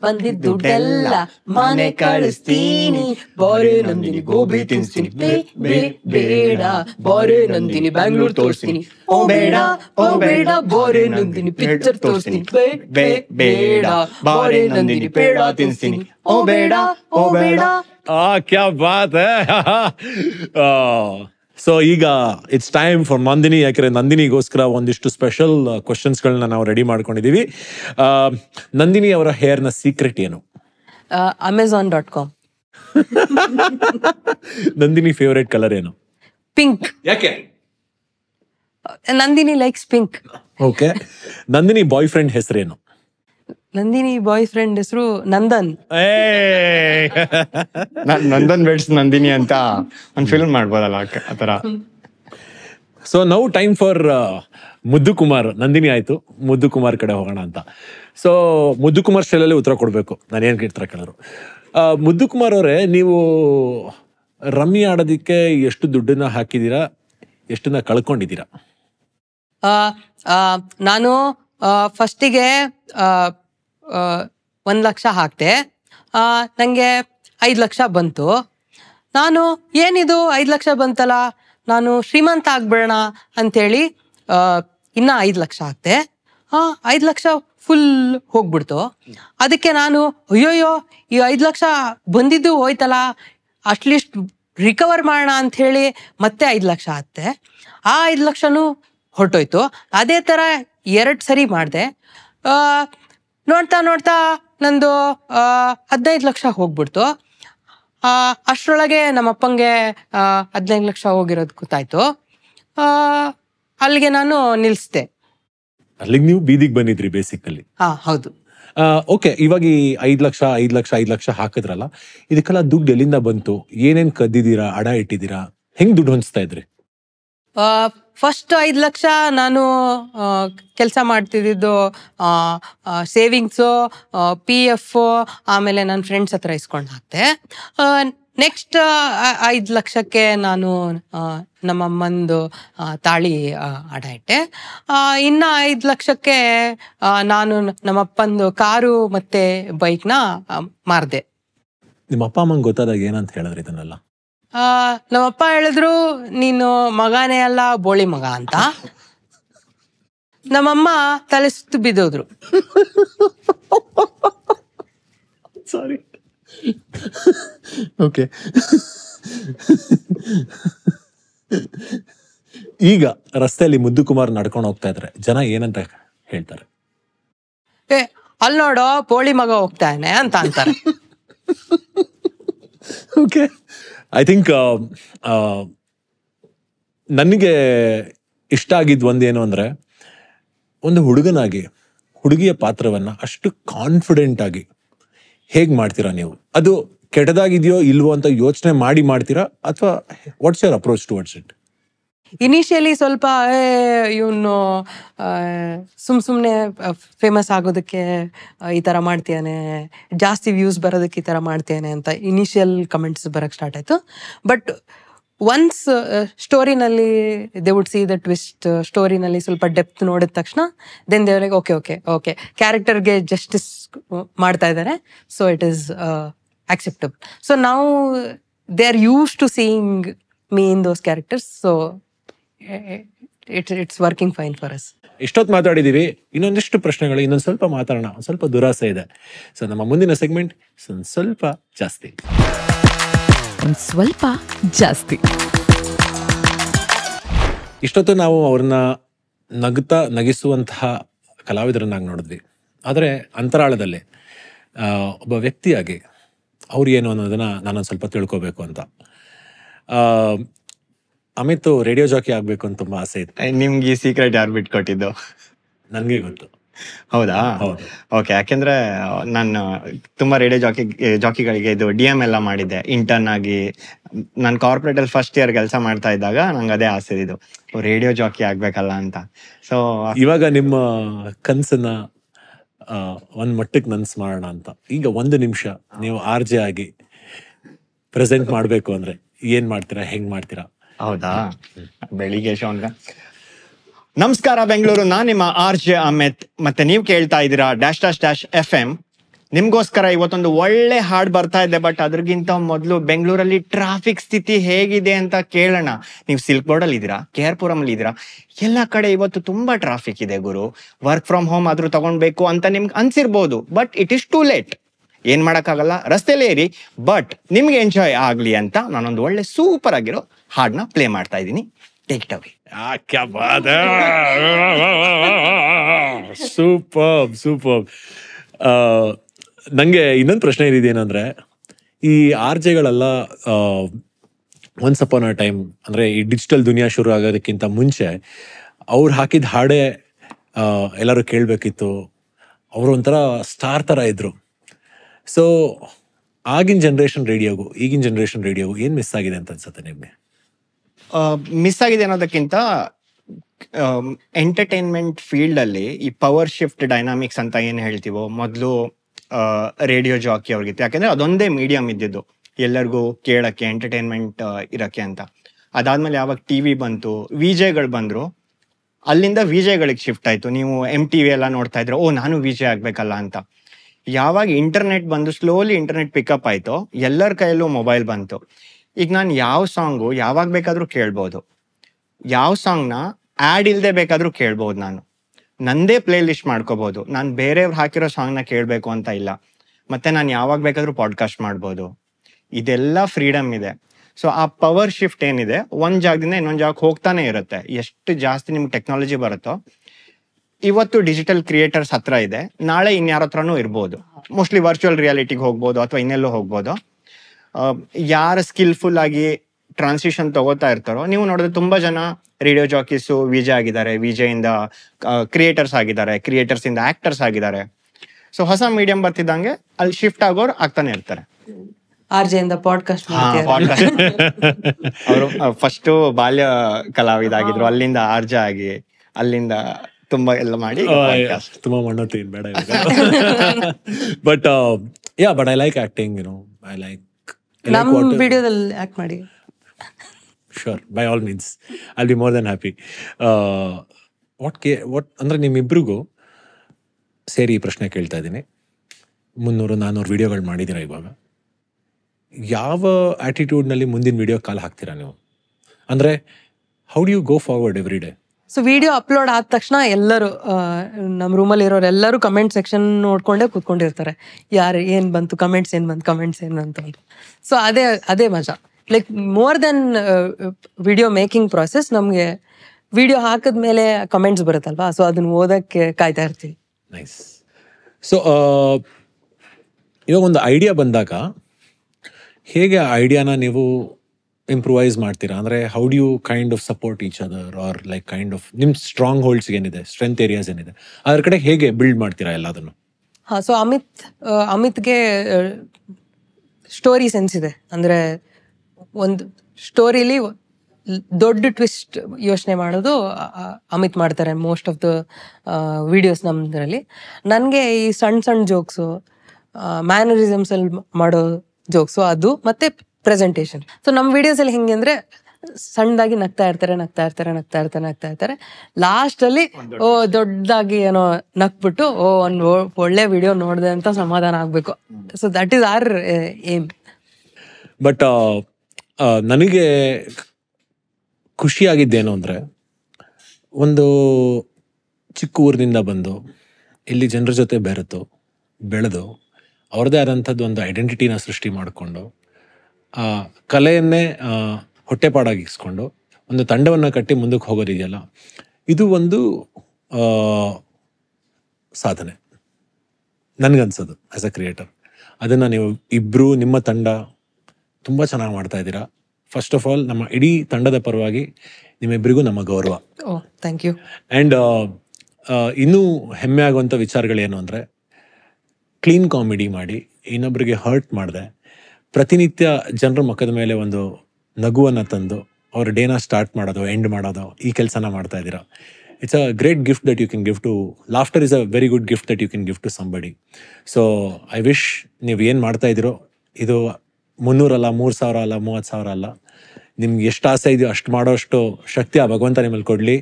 ಬಂದಿದ್ದ ದುಡ್ಡೆಲ್ಲ ಮನೆ ಕಳಿಸ್ತೀನಿ ಬಾರೆ ನಂದಿನಿ ಗೋಬಿ ತಿನ್ಸ್ತೀನಿ ಬೇಡ ಬಾರೆ ನಂದಿನಿ ಬ್ಯಾಂಗ್ಳೂರ್ ತೋರಿಸ್ತೀನಿ ಓ ಬೇಡ ಓ ಬೇಡ ಬೋರೆ ನಂದಿನಿ ಪಿಕ್ಚರ್ ತೋರಿಸ್ತೀನಿ ಬೇಡ ನಂದಿನಿ ಬೇಡ ತಿನ್ಸ್ತೀನಿ ಓ ಬೇಡ ಓ ಬೇಡ ಆ ಕ್ಯಾ ಬಾತ್ ಸೊ ಈಗ ಇಟ್ಸ್ ಟೈಮ್ ಫಾರ್ ನಂದಿನಿ ಯಾಕಂದರೆ ನಂದಿನಿಗೋಸ್ಕರ ಒಂದಿಷ್ಟು ಸ್ಪೆಷಲ್ ಕ್ವಶನ್ಸ್ಗಳನ್ನ ನಾವು ರೆಡಿ ಮಾಡ್ಕೊಂಡಿದ್ದೀವಿ ನಂದಿನಿ ಅವರ ಹೇರ್ ನ ಸೀಕ್ರೆಟ್ ಏನು Amazon dot com Nandini favourite colour ಏನು ಪಿಂಕ್ ಯಾಕೆ Nandini likes pink okay Nandini boyfriend ಹೆಸರೇನು ನಂದಿನಿ ಬಾಯ್ ಫ್ರೆಂಡ್ ಹೆಸರು ನಂದನ್ ನಂದನ್ ಬೆಡ್ಸ್ ನಂದಿನಿ ಅಂತ ಒಂದು ಫಿಲ್ಮ್ ಮಾಡ್ಬೋದಲ್ಲ ಆತರ ಸೊ ನೌ ಟೈಮ್ ಫಾರ್ ಮುದ್ದು ಕುಮಾರ್ ನಂದಿನಿ ಆಯ್ತು ಮುದ್ದು ಕುಮಾರ್ ಕಡೆ ಹೋಗೋಣ ಅಂತ ಸೊ ಮುದ್ದು ಕುಮಾರ್ ಸ್ಟೈಲಲ್ಲಿ ಉತ್ತರ ಕೊಡಬೇಕು ನಾನು ಏನು ಕೇಳ್ತಾರೆ ಕೇಳೋರು ಮುದ್ದು ಕುಮಾರ್ ಅವರೇ ನೀವು ರಮ್ಮಿ ಆಡೋದಕ್ಕೆ ಎಷ್ಟು ದುಡ್ಡನ್ನ ಹಾಕಿದ್ದೀರಾ ಎಷ್ಟನ್ನ ಕಳ್ಕೊಂಡಿದ್ದೀರಾ ನಾನು ಫಸ್ಟಿಗೆ ಒಂದು ಲಕ್ಷ ಹಾಕಿದೆ ನನಗೆ ಐದು ಲಕ್ಷ ಬಂತು ನಾನು ಏನಿದು ಐದು ಲಕ್ಷ ಬಂತಲ್ಲ ನಾನು ಶ್ರೀಮಂತ ಆಗ್ಬಿಡೋಣ ಅಂಥೇಳಿ ಇನ್ನೂ ಐದು ಲಕ್ಷ ಹಾಕ್ತೆ ಐದು ಲಕ್ಷ ಫುಲ್ ಹೋಗ್ಬಿಡ್ತು ಅದಕ್ಕೆ ನಾನು ಅಯ್ಯೋಯ್ಯೋ ಈ ಐದು ಲಕ್ಷ ಬಂದಿದ್ದು ಹೋಯ್ತಲ್ಲ ಅಟ್ಲೀಸ್ಟ್ ರಿಕವರ್ ಮಾಡೋಣ ಅಂಥೇಳಿ ಮತ್ತೆ ಐದು ಲಕ್ಷ ಆಗ್ತೆ ಆ ಐದು ಲಕ್ಷನೂ ಹೊರಟೋಯ್ತು ಅದೇ ಥರ ಎರಡು ಸರಿ ಮಾಡಿದೆ ನೋಡ್ತಾ ನೋಡ್ತಾ ನಂದು ಹದಿನೈದು ಲಕ್ಷ ಹೋಗ್ಬಿಡ್ತು ಅಷ್ಟರೊಳಗೆ ನಮ್ಮ ಅಪ್ಪಂಗೆ ಹದಿನೈದು ಲಕ್ಷ ಹೋಗಿರೋದು ಗೊತ್ತಾಯ್ತು ಅಲ್ಲಿಗೆ ನಾನು ನಿಲ್ಲಿಸ್ದೆ ಅಲ್ಲಿಗೆ ನೀವು ಬೀದಿಗೆ ಬಂದಿದ್ರಿ ಬೇಸಿಕಲ್ಲಿ ಹಾ ಹೌದು ಓಕೆ ಇವಾಗ ಈ ಐದು ಲಕ್ಷ ಐದು ಲಕ್ಷ ಐದು ಲಕ್ಷ ಹಾಕಿದ್ರಲ್ಲ ಇದಕ್ಕೆಲ್ಲ ದುಡ್ಡು ಎಲ್ಲಿಂದ ಬಂತು ಏನೇನು ಕದ್ದಿದ್ದೀರಾ ಅಡ ಇಟ್ಟಿದ್ದೀರಾ ಹೆಂಗ್ ದುಡ್ಡು ಹೊಂಚ್ತಾ ಇದ್ರಿ ಫಸ್ಟ್ ಐದು ಲಕ್ಷ ನಾನು ಕೆಲಸ ಮಾಡ್ತಿದ್ದಿದ್ದು ಸೇವಿಂಗ್ಸು ಪಿ ಎಫ್ ಆಮೇಲೆ ನನ್ನ ಫ್ರೆಂಡ್ಸ್ ಹತ್ರ ಇಸ್ಕೊಂಡು ಹಾಕ್ತೆ ನೆಕ್ಸ್ಟ್ ಐದು ಲಕ್ಷಕ್ಕೆ ನಾನು ನಮ್ಮಮ್ಮಂದು ತಾಳಿ ಅಡ ಇಟ್ಟೆ ಇನ್ನು ಐದು ಲಕ್ಷಕ್ಕೆ ನಾನು ನಮ್ಮಪ್ಪಂದು ಕಾರು ಮತ್ತೆ ಬೈಕ್ನ ಮಾರಿದೆ ನಿಮ್ಮ ಅಪ್ಪ ಅಮ್ಮಂಗೆ ಗೊತ್ತಾದಾಗ ಏನಂತ ಹೇಳಿದ್ರೆ ಇದನ್ನೆಲ್ಲ ನಮ್ಮಪ್ಪ ಹೇಳಿದ್ರು ನೀನು ಮಗನೇ ಅಲ್ಲ ಬೋಳಿ ಮಗ ಅಂತ ನಮ್ಮಮ್ಮ ತಲೆ ಸುತ್ತು ಬಿದ್ದೋದ್ರು ಸಾರಿ ಓಕೆ ಈಗ ರಸ್ತೆಯಲ್ಲಿ ಮುದ್ದು ಕುಮಾರ್ ನಡ್ಕೊಂಡು ಹೋಗ್ತಾ ಇದ್ರೆ ಜನ ಏನಂತ ಹೇಳ್ತಾರೆ ಏ ಅಲ್ಲಿ ನೋಡೋ ಪೋಳಿ ಮಗ ಹೋಗ್ತಾನೆ ಅಂತ ಅಂತಾರೆ okay I think uh, uh, ನನಗೆ ಇಷ್ಟ ಆಗಿದ್ದು ಒಂದೇನು ಅಂದರೆ ಒಂದು ಹುಡುಗನಾಗಿ ಹುಡುಗಿಯ ಪಾತ್ರವನ್ನು ಅಷ್ಟು ಕಾನ್ಫಿಡೆಂಟ್ ಆಗಿ ಹೇಗೆ ಮಾಡ್ತೀರಾ ನೀವು ಅದು ಕೆಟ್ಟದಾಗಿದೆಯೋ ಇಲ್ವೋ ಅಂತ ಯೋಚನೆ ಮಾಡಿ ಮಾಡ್ತೀರಾ ಅಥವಾ what's your approach what's it initially ಸ್ವಲ್ಪ ಇವನು ಸುಮ್ ಸುಮ್ಮನೆ ಫೇಮಸ್ ಆಗೋದಕ್ಕೆ ಈ ಥರ ಮಾಡ್ತೇನೆ ಜಾಸ್ತಿ ವ್ಯೂಸ್ ಬರೋದಕ್ಕೆ ಈ ಥರ ಮಾಡ್ತೇನೆ ಅಂತ ಇನಿಷಿಯಲ್ ಕಮೆಂಟ್ಸ್ ಬರೋಕ್ಕೆ ಸ್ಟಾರ್ಟ್ ಆಯಿತು ಬಟ್ ಒನ್ಸ್ ಸ್ಟೋರಿನಲ್ಲಿ they would see the twist ಸ್ಟೋರಿನಲ್ಲಿ ಸ್ವಲ್ಪ ಡೆಪ್ತ್ ನೋಡಿದ ತಕ್ಷಣ ದೆನ್ ದೇವರಿಗೆ ಓಕೆ ಓಕೆ ಓಕೆ ಕ್ಯಾರೆಕ್ಟರ್ಗೆ ಜಸ್ಟಿಸ್ ಮಾಡ್ತಾ ಇದ್ದಾರೆ so it is acceptable so ನಾವು they are used to seeing me in those characters so it's it's working fine for ಇಷ್ಟೊತ್ತು ಮಾತಾಡಿದ್ದೀವಿ ಇನ್ನೊಂದಿಷ್ಟು ಪ್ರಶ್ನೆಗಳು ಇನ್ನೊಂದು ಸ್ವಲ್ಪ ಮಾತಾಡೋಣ ಒಂದು ಸ್ವಲ್ಪ ದುರಾಸೆ ಇದೆ ಸೊ ನಮ್ಮ ಮುಂದಿನ ಸೆಗ್ಮೆಂಟ್ ಒಂದು ಸ್ವಲ್ಪ ಜಾಸ್ತಿ ಒಂದು ಸ್ವಲ್ಪ ಜಾಸ್ತಿ ಇಷ್ಟೊತ್ತು ನಾವು ಅವ್ರನ್ನ ನಗ್ತಾ ನಗಿಸುವಂತಹ ಕಲಾವಿದರನ್ನಾಗಿ ನೋಡಿದ್ವಿ ಆದರೆ ಅಂತರಾಳದಲ್ಲಿ ಒಬ್ಬ ವ್ಯಕ್ತಿಯಾಗಿ ಅವ್ರು ಏನು ಅನ್ನೋದನ್ನು ನಾನೊಂದು ಸ್ವಲ್ಪ ತಿಳ್ಕೋಬೇಕು ಅಂತ ಅಮಿತ್ ರೇಡಿಯೋ ಜಾಕಿ ಆಗ್ಬೇಕು ಅಂತ ತುಂಬಾ ಆಸೆ ಇತ್ತು ನಿಮ್ಗೆ ಈ ಸೀಕ್ರೆಟ್ ಯಾರು ಬಿಟ್ಕೊಟ್ಟಿದ್ದು ನನಗೆ ಗೊತ್ತು ಹೌದಾ ಓಕೆ ಯಾಕೆಂದ್ರೆ ನಾನು ತುಂಬಾ ರೇಡಿಯೋ ಜಾಕಿ ಜಾಕಿಗಳಿಗೆ ಇದು ಡಿ ಎಮ್ ಎಲ್ಲ ಮಾಡಿದ್ದೆ ಇಂಟರ್ನ್ ಆಗಿ ನಾನು ಕಾರ್ಪೊರೇಟ್ ಅಲ್ಲಿ ಫಸ್ಟ್ ಇಯರ್ ಕೆಲಸ ಮಾಡ್ತಾ ಇದ್ದಾಗ ನಂಗೆ ಅದೇ ಆಸೆ ಇದು ರೇಡಿಯೋ ಜಾಕಿ ಆಗ್ಬೇಕಲ್ಲ ಅಂತ ಸೊ ಇವಾಗ ನಿಮ್ಮ ಕನ್ಸನ್ನ ಒಂದ್ ಮಟ್ಟಕ್ಕೆ ನನ್ಸ್ ಮಾಡೋಣ ಅಂತ ಈಗ ಒಂದು ನಿಮಿಷ ನೀವು ಜೆ ಆಗಿ ಪ್ರೆಸೆಂಟ್ ಮಾಡಬೇಕು ಅಂದ್ರೆ ಏನ್ ಮಾಡ್ತೀರಾ ಹೆಂಗ್ ಮಾಡ್ತೀರಾ ಹೌದಾ ಬೆಳಿಗ್ಗೆ ಶೋನ್ಗ ನಮಸ್ಕಾರ ಬೆಂಗಳೂರು ನಾನ್ ನಿಮ್ಮ ಆರ್ ಜೆ ಅಮಿತ್ ಮತ್ತೆ ನೀವು ಕೇಳ್ತಾ ಇದ್ದೀರಾ dash dash dash F M ನಿಮ್ಗೋಸ್ಕರ ಇವತ್ತೊಂದು ಒಳ್ಳೆ ಹಾಡು ಬರ್ತಾ ಇದೆ ಬಟ್ ಅದ್ರಗಿಂತ ಮೊದಲು ಬೆಂಗಳೂರಲ್ಲಿ ಟ್ರಾಫಿಕ್ ಸ್ಥಿತಿ ಹೇಗಿದೆ ಅಂತ ಕೇಳೋಣ ನೀವು ಸಿಲ್ಕ್ ಬೋರ್ಡಲ್ಲಿ ಇದ್ದೀರಾ ಕೆ ಆರ್ ಅಲ್ಲಿ ಇದ್ದೀರಾ ಎಲ್ಲ ಕಡೆ ಇವತ್ತು ತುಂಬಾ ಟ್ರಾಫಿಕ್ ಇದೆ ಗುರು ವರ್ಕ್ ಫ್ರಮ್ ಹೋಮ್ ಆದ್ರೂ ತಗೊಳ್ಬೇಕು ಅಂತ ನಿಮ್ಗೆ ಅನ್ಸಿರ್ಬೋದು but it is too late ಏನ್ ಮಾಡೋಕ್ಕಾಗಲ್ಲ ರಸ್ತೆಲೇ ಇರಿ ಬಟ್ ನಿಮ್ಗೆ ಎಂಜಾಯ್ ಆಗಲಿ ಅಂತ ನಾನೊಂದು ಒಳ್ಳೆ ಸೂಪರ್ ಆಗಿರೋ ಹಾಡನ್ನ ಪ್ಲೇ ಮಾಡ್ತಾ ಇದ್ದೀನಿ take it away super super ನನಗೆ ಇನ್ನೊಂದು ಪ್ರಶ್ನೆ ಏನಂದ್ರೆ ಈ ಆರ್ ಜೆಗಳೆಲ್ಲ ಒನ್ಸ್ ಅಪಾನ್ ಅ ಟೈಮ್ ಅಂದರೆ ಈ ಡಿಜಿಟಲ್ ದುನಿಯಾ ಶುರು ಆಗೋದಕ್ಕಿಂತ ಮುಂಚೆ ಅವ್ರು ಹಾಕಿದ ಹಾಡೇ ಎಲ್ಲರೂ ಕೇಳಬೇಕಿತ್ತು ಅವರು ಒಂಥರ ಸ್ಟಾರ್ ಥರ ಇದ್ದರು ಸೊ ಆಗಿನ ಜನ್ರೇಷನ್ ರೇಡಿಯೋಗು ಈಗಿನ ಜನ್ರೇಷನ್ ರೇಡಿಯೋಗು ಏನು ಮಿಸ್ ಆಗಿದೆ ಅಂತ ಅನ್ಸುತ್ತೆ ನಿಮಗೆ ಮಿಸ್ ಆಗಿದೆ ಅನ್ನೋದಕ್ಕಿಂತ ಎಂಟರ್ಟೈನ್ಮೆಂಟ್ ಫೀಲ್ಡ್ ಅಲ್ಲಿ ಈ ಪವರ್ ಶಿಫ್ಟ್ ಡೈನಾಮಿಕ್ಸ್ ಅಂತ ಏನ್ ಹೇಳ್ತೀವೋ ಮೊದಲು ರೇಡಿಯೋ ಜಾಕಿ ಅವ್ರಿಗಿತ್ತು ಯಾಕಂದ್ರೆ ಅದೊಂದೇ ಮೀಡಿಯಂ ಇದ್ದಿದ್ದು ಎಲ್ಲರಿಗೂ ಕೇಳಕ್ಕೆ ಎಂಟರ್ಟೈನ್ಮೆಂಟ್ ಇರಕ್ಕೆ ಅಂತ ಅದಾದ್ಮೇಲೆ ಯಾವಾಗ ಟಿ ವಿ ಬಂತು ವಿಜೆಗಳು ಬಂದ್ರು ಅಲ್ಲಿಂದ ವಿಜೆಗಳಿಗೆ ಶಿಫ್ಟ್ ಆಯ್ತು ನೀವು ಎಂ ಟಿ ವಿ ಎಲ್ಲ ನೋಡ್ತಾ ಇದ್ರೆ ಓ ನಾನು ವಿಜೆ ಆಗ್ಬೇಕಲ್ಲ ಅಂತ ಯಾವಾಗ ಇಂಟರ್ನೆಟ್ ಬಂದು ಸ್ಲೋಲಿ ಇಂಟರ್ನೆಟ್ ಪಿಕಪ್ ಆಯ್ತು ಎಲ್ಲರ ಕೈಯಲ್ಲೂ ಮೊಬೈಲ್ ಬಂತು ಈಗ ನಾನು ಯಾವ ಸಾಂಗು ಯಾವಾಗ ಬೇಕಾದರೂ ಕೇಳ್ಬೋದು ಯಾವ ಸಾಂಗ್ನ ಆ್ಯಡ್ ಇಲ್ಲದೆ ಬೇಕಾದರೂ ಕೇಳ್ಬೋದು ನಾನು ನಂದೇ ಪ್ಲೇ ಲಿಸ್ಟ್ ಮಾಡ್ಕೋಬೋದು ನಾನು ಬೇರೆಯವ್ರು ಹಾಕಿರೋ ಸಾಂಗ್ನ ಕೇಳಬೇಕು ಅಂತ ಇಲ್ಲ ಮತ್ತೆ ನಾನು ಯಾವಾಗ ಬೇಕಾದರೂ ಪಾಡ್ಕಾಸ್ಟ್ ಮಾಡ್ಬೋದು ಇದೆಲ್ಲ ಫ್ರೀಡಮ್ ಇದೆ ಸೊ ಆ ಪವರ್ ಶಿಫ್ಟ್ ಏನಿದೆ ಒಂದು ಜಾಗದಿಂದ ಇನ್ನೊಂದು ಜಾಗಕ್ಕೆ ಹೋಗ್ತಾನೆ ಇರುತ್ತೆ ಎಷ್ಟು ಜಾಸ್ತಿ ನಿಮ್ಗೆ ಟೆಕ್ನಾಲಜಿ ಬರುತ್ತೋ ಇವತ್ತು ಡಿಜಿಟಲ್ ಕ್ರಿಯೇಟರ್ಸ್ ಹತ್ರ ಇದೆ ನಾಳೆ ಇನ್ಯಾರ ಹತ್ರನೂ ಇರ್ಬೋದು ಮೋಸ್ಟ್ಲಿ ವರ್ಚುವಲ್ ರಿಯಾಲಿಟಿಗೆ ಹೋಗ್ಬೋದು ಅಥವಾ ಇನ್ನೆಲ್ಲೋ ಹೋಗ್ಬೋದು ಯಾರ ಸ್ಕಿಲ್ಫುಲ್ ಆಗಿ ಟ್ರಾನ್ಸಿಷನ್ ತಗೋತಾ ಇರ್ತಾರೋ ನೀವು ನೋಡಿದ್ರೆ ತುಂಬಾ ಜನ ರೇಡಿಯೋ ಜಾಕೀಸ್ ವಿಜಯ ಆಗಿದ್ದಾರೆ ವಿಜಯಿಂದ ಕ್ರಿಯೇಟರ್ಸ್ ಆಗಿದ್ದಾರೆ ಕ್ರಿಯೇಟರ್ಸ್ ಇಂದ ಆಕ್ಟರ್ಸ್ ಆಗಿದ್ದಾರೆ ಸೊ ಹೊಸ ಮೀಡಿಯಂ ಬರ್ತಿದ್ದಂಗೆ ಅಲ್ಲಿ ಶಿಫ್ಟ್ ಆಗೋರು ಆಗ್ತಾನೆ ಇರ್ತಾರೆ ಪಾಡ್ಕಾಸ್ಟ್ ಅವರು ಫಸ್ಟ್ ಬಾಲ್ಯ ಕಲಾವಿದಾಗಿದ್ರು ಅಲ್ಲಿಂದ ಆರ್ಜೆ ಆಗಿ ಅಲ್ಲಿಂದ ತುಂಬಾ ಎಲ್ಲ ಮಾಡಿ ತುಂಬಾ ಮಣ್ಣು ಬೇಡ but yeah but I like acting you know I like sure by all means I be more than happy what ಕೆ ವಾಟ್ ಅಂದರೆ ನಿಮ್ಮಿಬ್ರಿಗೂ ಸೇರಿ ಈ ಪ್ರಶ್ನೆ ಕೇಳ್ತಾ ಇದ್ದೀನಿ ಮುನ್ನೂರು ನಾನ್ನೂರು ವೀಡಿಯೋಗಳು ಮಾಡಿದ್ದೀರಾ ಇವಾಗ ಯಾವ ಆಟಿಟ್ಯೂಡ್ನಲ್ಲಿ ಮುಂದಿನ ವಿಡಿಯೋ ಕಾಲ್ ಹಾಕ್ತೀರಾ ನೀವು ಅಂದರೆ how do you go forward every day so video upload ಆದ ತಕ್ಷಣ ಎಲ್ಲರೂ ನಮ್ಮ ರೂಮಲ್ಲಿ ಇರೋರು ಕಮೆಂಟ್ ಸೆಕ್ಷನ್ ನೋಡ್ಕೊಂಡೇ ಕೂತ್ಕೊಂಡಿರ್ತಾರೆ ಯಾರು ಏನು ಬಂತು ಕಮೆಂಟ್ಸ್ ಏನು ಬಂತು ಕಮೆಂಟ್ಸ್ ಏನು ಬಂತು ಅಂತ ಸೊ ಅದೇ ಅದೇ ಮಜಾ like more than video making process ನಮಗೆ ವಿಡಿಯೋ ಹಾಕಿದ ಮೇಲೆ ಕಮೆಂಟ್ಸ್ ಬರುತ್ತಲ್ವಾ ಸೊ ಅದನ್ನ ಓದಕ್ಕೆ ಕಾಯ್ತಾ ಇರ್ತೀವಿ ನೈಸ್ ಸೊ ಇವಾಗ ಒಂದು ಐಡಿಯಾ ಬಂದಾಗ ಹೇಗೆ ಆ ಐಡಿಯಾನ ನೀವು ಇಂಪ್ರೂವೈಸ್ ಮಾಡ್ತೀರಾ ಅಂದ್ರೆ how do you kind of support each other are like kind of ನಿಮ್ಮ ಸ್ಟ್ರಾಂಗ್ ಹೋಲ್ಡ್ಸ್ ಏನಿದೆ ಸ್ಟ್ರೆಂತ್ ಏರಿಯಾಸ್ ಏನಿದೆ ಅದರ ಕಡೆ ಹೇಗೆ ಬಿಲ್ಡ್ ಮಾಡ್ತೀರಾ ಎಲ್ಲದನ್ನು ಹಾಂ ಸೊ ಅಮಿತ್ ಅಮಿತ್ಗೆ ಸ್ಟೋರಿ ಸೆನ್ಸ್ ಇದೆ ಅಂದರೆ ಒಂದು ಸ್ಟೋರಿಲಿ ದೊಡ್ಡ ಟ್ವಿಸ್ಟ್ ಯೋಚನೆ ಮಾಡೋದು ಅಮಿತ್ ಮಾಡ್ತಾರೆ ಮೋಸ್ಟ್ ಆಫ್ ದ ವಿಡಿಯೋಸ್ ನಮ್ಮದ್ರಲ್ಲಿ ನನಗೆ ಈ ಸಣ್ಣ ಸಣ್ಣ ಜೋಕ್ಸು ಮ್ಯಾನರಿಸಮ್ಸಲ್ಲಿ ಮಾಡೋ ಜೋಕ್ಸು ಅದು ಮತ್ತು ಪ್ರೆಸೆಂಟೇಷನ್ ಸೊ ನಮ್ಮ ವಿಡಿಯೋಸಲ್ಲಿ ಹೆಂಗೆ ಅಂದರೆ ಸಣ್ಣದಾಗಿ ನಗ್ತಾ ಇರ್ತಾರೆ ನಗ್ತಾ ಇರ್ತಾರೆ ನಗ್ತಾ ಇರ್ತಾರೆ ನಗ್ತಾ ಇರ್ತಾರೆ ಲಾಸ್ಟಲ್ಲಿ ಓ ದೊಡ್ಡದಾಗಿ ಏನೋ ನಗ್ಬಿಟ್ಟು ಓ ಒಂದು ಒಳ್ಳೆ ವಿಡಿಯೋ ನೋಡಿದೆ ಅಂತ ಸಮಾಧಾನ ಆಗಬೇಕು so that is our aim but ನನಗೆ ಖುಷಿಯಾಗಿದ್ದೇನು ಅಂದರೆ ಒಂದು ಚಿಕ್ಕ ಊರಿನಿಂದ ಬಂದು ಇಲ್ಲಿ ಜನರ ಜೊತೆ ಬೆರೆತು ಬೆಳೆದು ಅವ್ರದ್ದೇ ಆದಂಥದ್ದು ಒಂದು ಐಡೆಂಟಿಟಿನ ಸೃಷ್ಟಿ ಮಾಡಿಕೊಂಡು ಆ ಕಲೆಯನ್ನೇ ಹೊಟ್ಟೆಪಾಡಾಗಿಸ್ಕೊಂಡು ಒಂದು ತಂಡವನ್ನು ಕಟ್ಟಿ ಮುಂದಕ್ಕೆ ಹೋಗೋದಿದೆಯಲ್ಲ ಇದು ಒಂದು ಸಾಧನೆ ನನಗನ್ಸೋದು ಆ್ಯಸ್ ಅ ಕ್ರಿಯೇಟರ್ ಅದನ್ನು ನೀವು ಇಬ್ಬರು ನಿಮ್ಮ ತಂಡ ತುಂಬ ಚೆನ್ನಾಗಿ ಮಾಡ್ತಾ ಇದ್ದೀರಾ ಫಸ್ಟ್ ಆಫ್ ಆಲ್ ನಮ್ಮ ಇಡೀ ತಂಡದ ಪರವಾಗಿ ನಿಮ್ಮಿಬ್ಬರಿಗೂ ನಮ್ಮ ಗೌರವ ಥ್ಯಾಂಕ್ ಯು ಆ್ಯಂಡ್ ಇನ್ನೂ ಹೆಮ್ಮೆ ಆಗುವಂಥ ವಿಚಾರಗಳೇನು ಅಂದರೆ ಕ್ಲೀನ್ ಕಾಮಿಡಿ ಮಾಡಿ ಇನ್ನೊಬ್ಬರಿಗೆ ಹರ್ಟ್ ಮಾಡಿದೆ ಪ್ರತಿನಿತ್ಯ ಜನರ ಮುಖದ ಮೇಲೆ ಒಂದು ನಗುವನ್ನು ತಂದು ಅವ್ರ ಡೇನ ಸ್ಟಾರ್ಟ್ ಮಾಡೋದು ಎಂಡ್ ಮಾಡೋದು ಈ ಕೆಲಸನ ಮಾಡ್ತಾ ಇದ್ದೀರಾ it's a great gift that you can gift to laughter is a very good gift that you can gift to somebody so I wish ನೀವು ಏನು ಮಾಡ್ತಾ ಇದ್ದೀರೋ ಇದು ಮುನ್ನೂರಲ್ಲ ಮೂರು ಸಾವಿರ ಅಲ್ಲ ಮೂವತ್ತು ಸಾವಿರ ಅಲ್ಲ ನಿಮ್ಗೆ ಎಷ್ಟು ಆಸೆ ಇದೆಯೋ ಅಷ್ಟು ಮಾಡೋಷ್ಟು ಶಕ್ತಿ ಆ ಭಗವಂತ ನಿಮ್ಮಲ್ಲಿ ಕೊಡಲಿ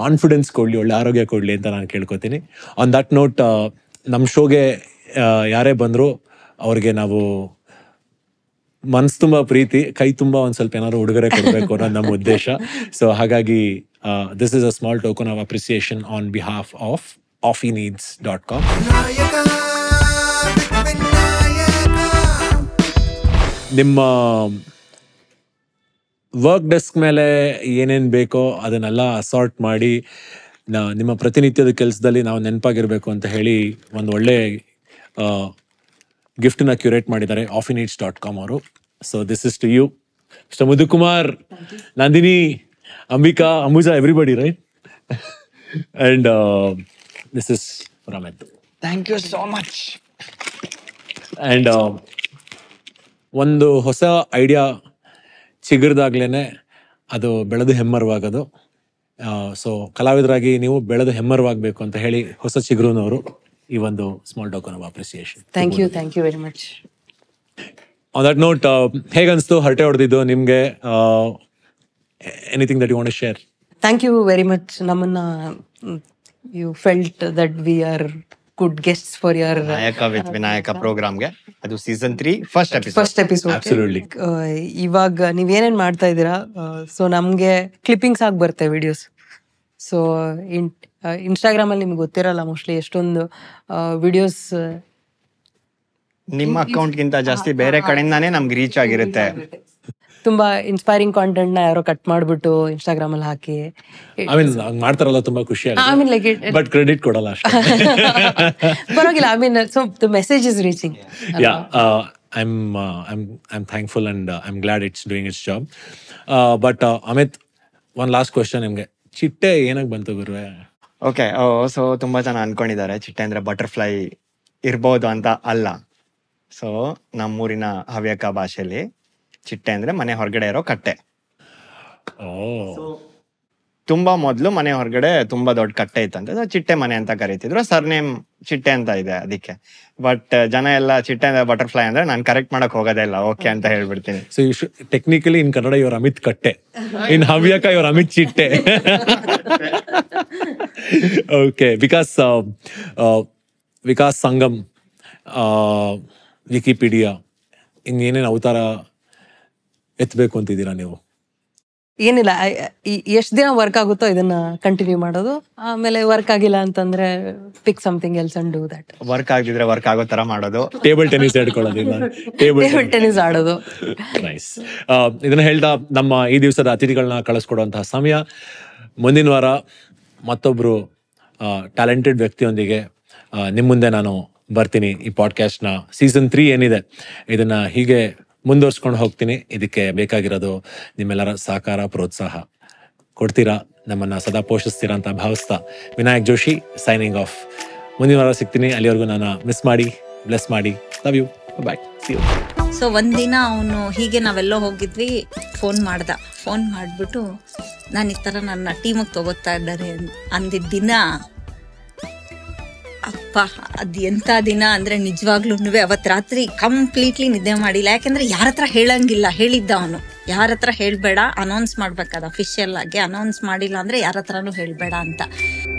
ಕಾನ್ಫಿಡೆನ್ಸ್ ಕೊಡಲಿ ಒಳ್ಳೆ ಆರೋಗ್ಯ ಕೊಡಲಿ ಅಂತ ನಾನು ಕೇಳ್ಕೊತೀನಿ ಆನ್ ದಟ್ ನೋಟ್ ನಮ್ಮ ಶೋಗೆ ಯಾರೇ ಬಂದರೂ ಅವ್ರಿಗೆ ನಾವು ಮನ್ಸು ತುಂಬಾ ಪ್ರೀತಿ ಕೈ ತುಂಬಾ ಒಂದು ಸ್ವಲ್ಪ ಏನಾದ್ರು ಉಡುಗೊರೆ ಕೊಡಬೇಕು ಅನ್ನೋದು ನಮ್ಮ ಉದ್ದೇಶ ಸೊ ಹಾಗಾಗಿ this is a small token of appreciation on behalf of offi needs dot com ನಿಮ್ಮ ವರ್ಕ್ ಡೆಸ್ಕ್ ಮೇಲೆ ಏನೇನು ಬೇಕೋ ಅದನ್ನೆಲ್ಲ ಅಸಾರ್ಟ್ ಮಾಡಿ ನಿಮ್ಮ ಪ್ರತಿನಿತ್ಯದ ಕೆಲಸದಲ್ಲಿ ನಾವು ನೆನಪಾಗಿರಬೇಕು ಅಂತ ಹೇಳಿ ಒಂದು ಒಳ್ಳೆ ಗಿಫ್ಟ್ನ ಕ್ಯೂರೇಟ್ ಮಾಡಿದ್ದಾರೆ off in eights dot com ಅವರು so this is to you so Mudukumar Nandini Ambika Ambuja everybody right and this is ರಮೆತ್ thank you so much and ಒಂದು ಹೊಸ ಐಡಿಯಾ ಚಿಗುರ್ದಾಗ್ಲೇ ಅದು ಬೆಳೆದು ಹೆಮ್ಮರವಾಗೋದು ಸೊ uh, ಕಲಾವಿದರಾಗಿ ನೀವು ಬೆಳೆದು ಹೆಮ್ಮರವಾಗಬೇಕು ಅಂತ ಹೇಳಿ ಹೊಸ ಚಿಗುರುನವರು ಈ ಒಂದು small token of appreciation thank you thank you very much on that note ಹೇಗನ್ಸ್ತು ಹರಟೆ ಹೊಡೆದಿದ್ದು ನಿಮಗೆ anything that you want share thank you very much ನಮ್ಮನ್ನ you felt that we are good guest for your Nayaka with Vinayaka ಪ್ರೋಗ್ರಾಮ್ಗೆ ಅದು season three first episode first episode ಇವಾಗ ನೀವು ನೀವೇನೇನ್ ಮಾಡ್ತಾ ಇದ್ದೀರಾ ಸೊ ನಮಗೆ ಕ್ಲಿಪ್ಪಿಂಗ್ಸ್ ಆಗಿ ಬರುತ್ತೆ ವಿಡಿಯೋಸ್ ಸೊ ಇನ್ಸ್ಟಾಗ್ರಾಮ್ ಅಲ್ಲಿ ನಿಮ್ಗೆ ಗೊತ್ತಿರಲ್ಲ ಮೋಸ್ಟ್ಲಿ ಎಷ್ಟೊಂದು ವಿಡಿಯೋಸ್ ನಿಮ್ಮ ಅಕೌಂಟ್ಗಿಂತ ಜಾಸ್ತಿ ಬೇರೆ ಕಡೆಯಿಂದಾನೇ ನಮ್ಗೆ ರೀಚ್ ಆಗಿರುತ್ತೆ ತುಂಬಾ ಇನ್ಸ್ಪೈರಿಂಗ್ ಕಾಂಟೆಂಟ್ ನ ಯಾರೋ ಕಟ್ ಮಾಡ್ಬಿಟ್ಟು ಇನ್ಸ್ಟಾಗ್ರಾಮ್ ಅಲ್ಲಿ ಹಾಕಿ ಐ ಮೀನ್ ಮಾಡ್ತಾರಲ್ಲ ತುಂಬಾ ಖುಷಿ I mean like it but credit ಕೊಡಲ್ಲ ಅಷ್ಟೇ ಪರವಾಗಿಲ್ಲ I mean so the message is reaching yeah am I am thankful and I'm glad it's doing its job but Amit one last question ನಿಮಗೆ ಚಿಟ್ಟೆ ಏನಕ್ಕೆ ಬಂತು ಗುರುವೆ ಓಕೆ ಸೊ oh, ತುಂಬಾ ಜನ ಅನ್ಕೊಂಡಿದ್ದಾರೆ ಅಂದ್ರೆ ಬಟರ್ಫ್ಲೈ ಇರ್ಬೋದು ಅಂತ ಅಲ್ಲ ಸೊ ನಮ್ಮೂರಿನ ಹವ್ಯಕ ಭಾಷೆಯಲ್ಲಿ ಚಿಟ್ಟೆ ಅಂದ್ರೆ ಮನೆ ಹೊರಗಡೆ ಇರೋ ಕಟ್ಟೆ ತುಂಬಾ ಮೊದಲು ಮನೆ ಹೊರಗಡೆ ತುಂಬಾ ದೊಡ್ಡ ಕಟ್ಟೆ ಇತ್ತಂತೆ ಚಿಟ್ಟೆ ಮನೆ ಅಂತ ಕರಿತಿದ್ರು ಸರ್ನೇಮ್ ಚಿಟ್ಟೆ ಅಂತ ಇದೆ ಅದಕ್ಕೆ ಬಟ್ uh, ಜನ ಎಲ್ಲ ಚಿಟ್ಟೆ ಅಂದ್ರೆ ಬಟರ್ಫ್ಲೈ ಅಂದ್ರೆ ನಾನು ಕರೆಕ್ಟ್ ಮಾಡಕ್ ಹೋಗೋದೇ ಇಲ್ಲ ಓಕೆ ಅಂತ ಹೇಳ್ಬಿಡ್ತೀನಿ ಸೊ ಟೆಕ್ನಿಕಲಿ ಇನ್ ಕನ್ನಡ ಇವ್ರ ಅಮಿತ್ ಕಟ್ಟೆ ಇನ್ ಹವ್ಯಕ ಇವ್ರ ಅಮಿತ್ ಚಿಟ್ಟೆ ಓಕೆ ವಿಕಾಸ್ ವಿಕಾಸ್ ಸಂಗಮ್ ವಿಕಿಪೀಡಿಯಾ ಇನ್ನೇನೇನು ಅವತಾರ ಎತ್ತಬೇಕು ಅಂತಿದ್ದೀರಾ ನೀವು ಏನಿಲ್ಲ ಎಷ್ಟು ದಿನ ವರ್ಕ್ ಆಗುತ್ತೋ ಇದನ್ನ ಕಂಟಿನ್ಯೂ ಮಾಡೋದು ಆಮೇಲೆ ವರ್ಕ್ ಆಗಿಲ್ಲ ಅಂತಂದ್ರೆ pick something else and do that work ಆಗಿದ್ರೆ ವರ್ಕ್ ಆಗೋ ತರ ಮಾಡೋದು ಟೇಬಲ್ ಟೆನಿಸ್ ಹೇಳ್ಕೊಳ್ಳೋದಿಲ್ಲ ಟೇಬಲ್ ಟೆನ್ನಿಸ್ ಆಡೋದು ನೈಸ್ ಇದನ್ನ ಹೇಳ್ತಾ ನಮ್ಮ ಈ ದಿವಸದ ಅತಿಥಿಗಳನ್ನ ಕಳಿಸ್ಕೊಡುವಂತಹ ಸಮಯ ಮುಂದಿನ ವಾರ ಮತ್ತೊಬ್ರು ಟ್ಯಾಲೆಂಟೆಡ್ ವ್ಯಕ್ತಿಯೊಂದಿಗೆ ನಿಮ್ಮ ಮುಂದೆ ನಾನು ಬರ್ತೀನಿ ಈ ಪಾಡ್ಕಾಸ್ಟ್ನ ಸೀಸನ್ ತ್ರೀ ಏನಿದೆ ಇದನ್ನು ಹೀಗೆ ಮುಂದುವರ್ಸ್ಕೊಂಡು ಹೋಗ್ತೀನಿ ಇದಕ್ಕೆ ಬೇಕಾಗಿರೋದು ನಿಮ್ಮೆಲ್ಲರ ಸಹಕಾರ ಪ್ರೋತ್ಸಾಹ ಕೊಡ್ತೀರಾ ನಮ್ಮನ್ನು ಸದಾ ಪೋಷಿಸ್ತೀರಾ ಅಂತ ಭಾವಿಸ್ತಾ ವಿನಾಯಕ್ ಜೋಶಿ ಸೈನಿಂಗ್ ಆಫ್ ಮುಂದಿನ ವಾರ ಸಿಗ್ತೀನಿ ಅಲ್ಲಿವರೆಗೂ ನಾನು ಮಿಸ್ ಮಾಡಿ ಬ್ಲೆಸ್ ಮಾಡಿ love you bye see you so ಒಂದಿನ ಅವನು ಹೀಗೆ ನಾವೆಲ್ಲೋ ಹೋಗಿದ್ವಿ ಫೋನ್ ಮಾಡ್ದ ಫೋನ್ ಮಾಡಿಬಿಟ್ಟು ನಾನು ಈ ಥರ ನನ್ನ ಟೀಮಿಗೆ ತಗೋತಾ ಇದ್ದಾರೆ ಅಂದಿದ್ದ ದಿನ ಅಪ್ಪ ಅದು ಎಂಥ ದಿನ ಅಂದರೆ ನಿಜವಾಗ್ಲೂ ಅವತ್ತು ರಾತ್ರಿ ಕಂಪ್ಲೀಟ್ಲಿ ನಿದ್ದೆ ಮಾಡಿಲ್ಲ ಯಾಕೆಂದರೆ ಯಾರ ಹತ್ರ ಹೇಳಂಗಿಲ್ಲ ಹೇಳಿದ್ದ ಅವನು ಯಾರ ಹತ್ರ ಹೇಳಬೇಡ ಅನೌನ್ಸ್ ಮಾಡಬೇಕಾದ ಅಫಿಷಿಯಲ್ ಆಗಿ ಅನೌನ್ಸ್ ಮಾಡಿಲ್ಲ ಅಂದರೆ ಯಾರ ಹತ್ರನೂ ಹೇಳಬೇಡ ಅಂತ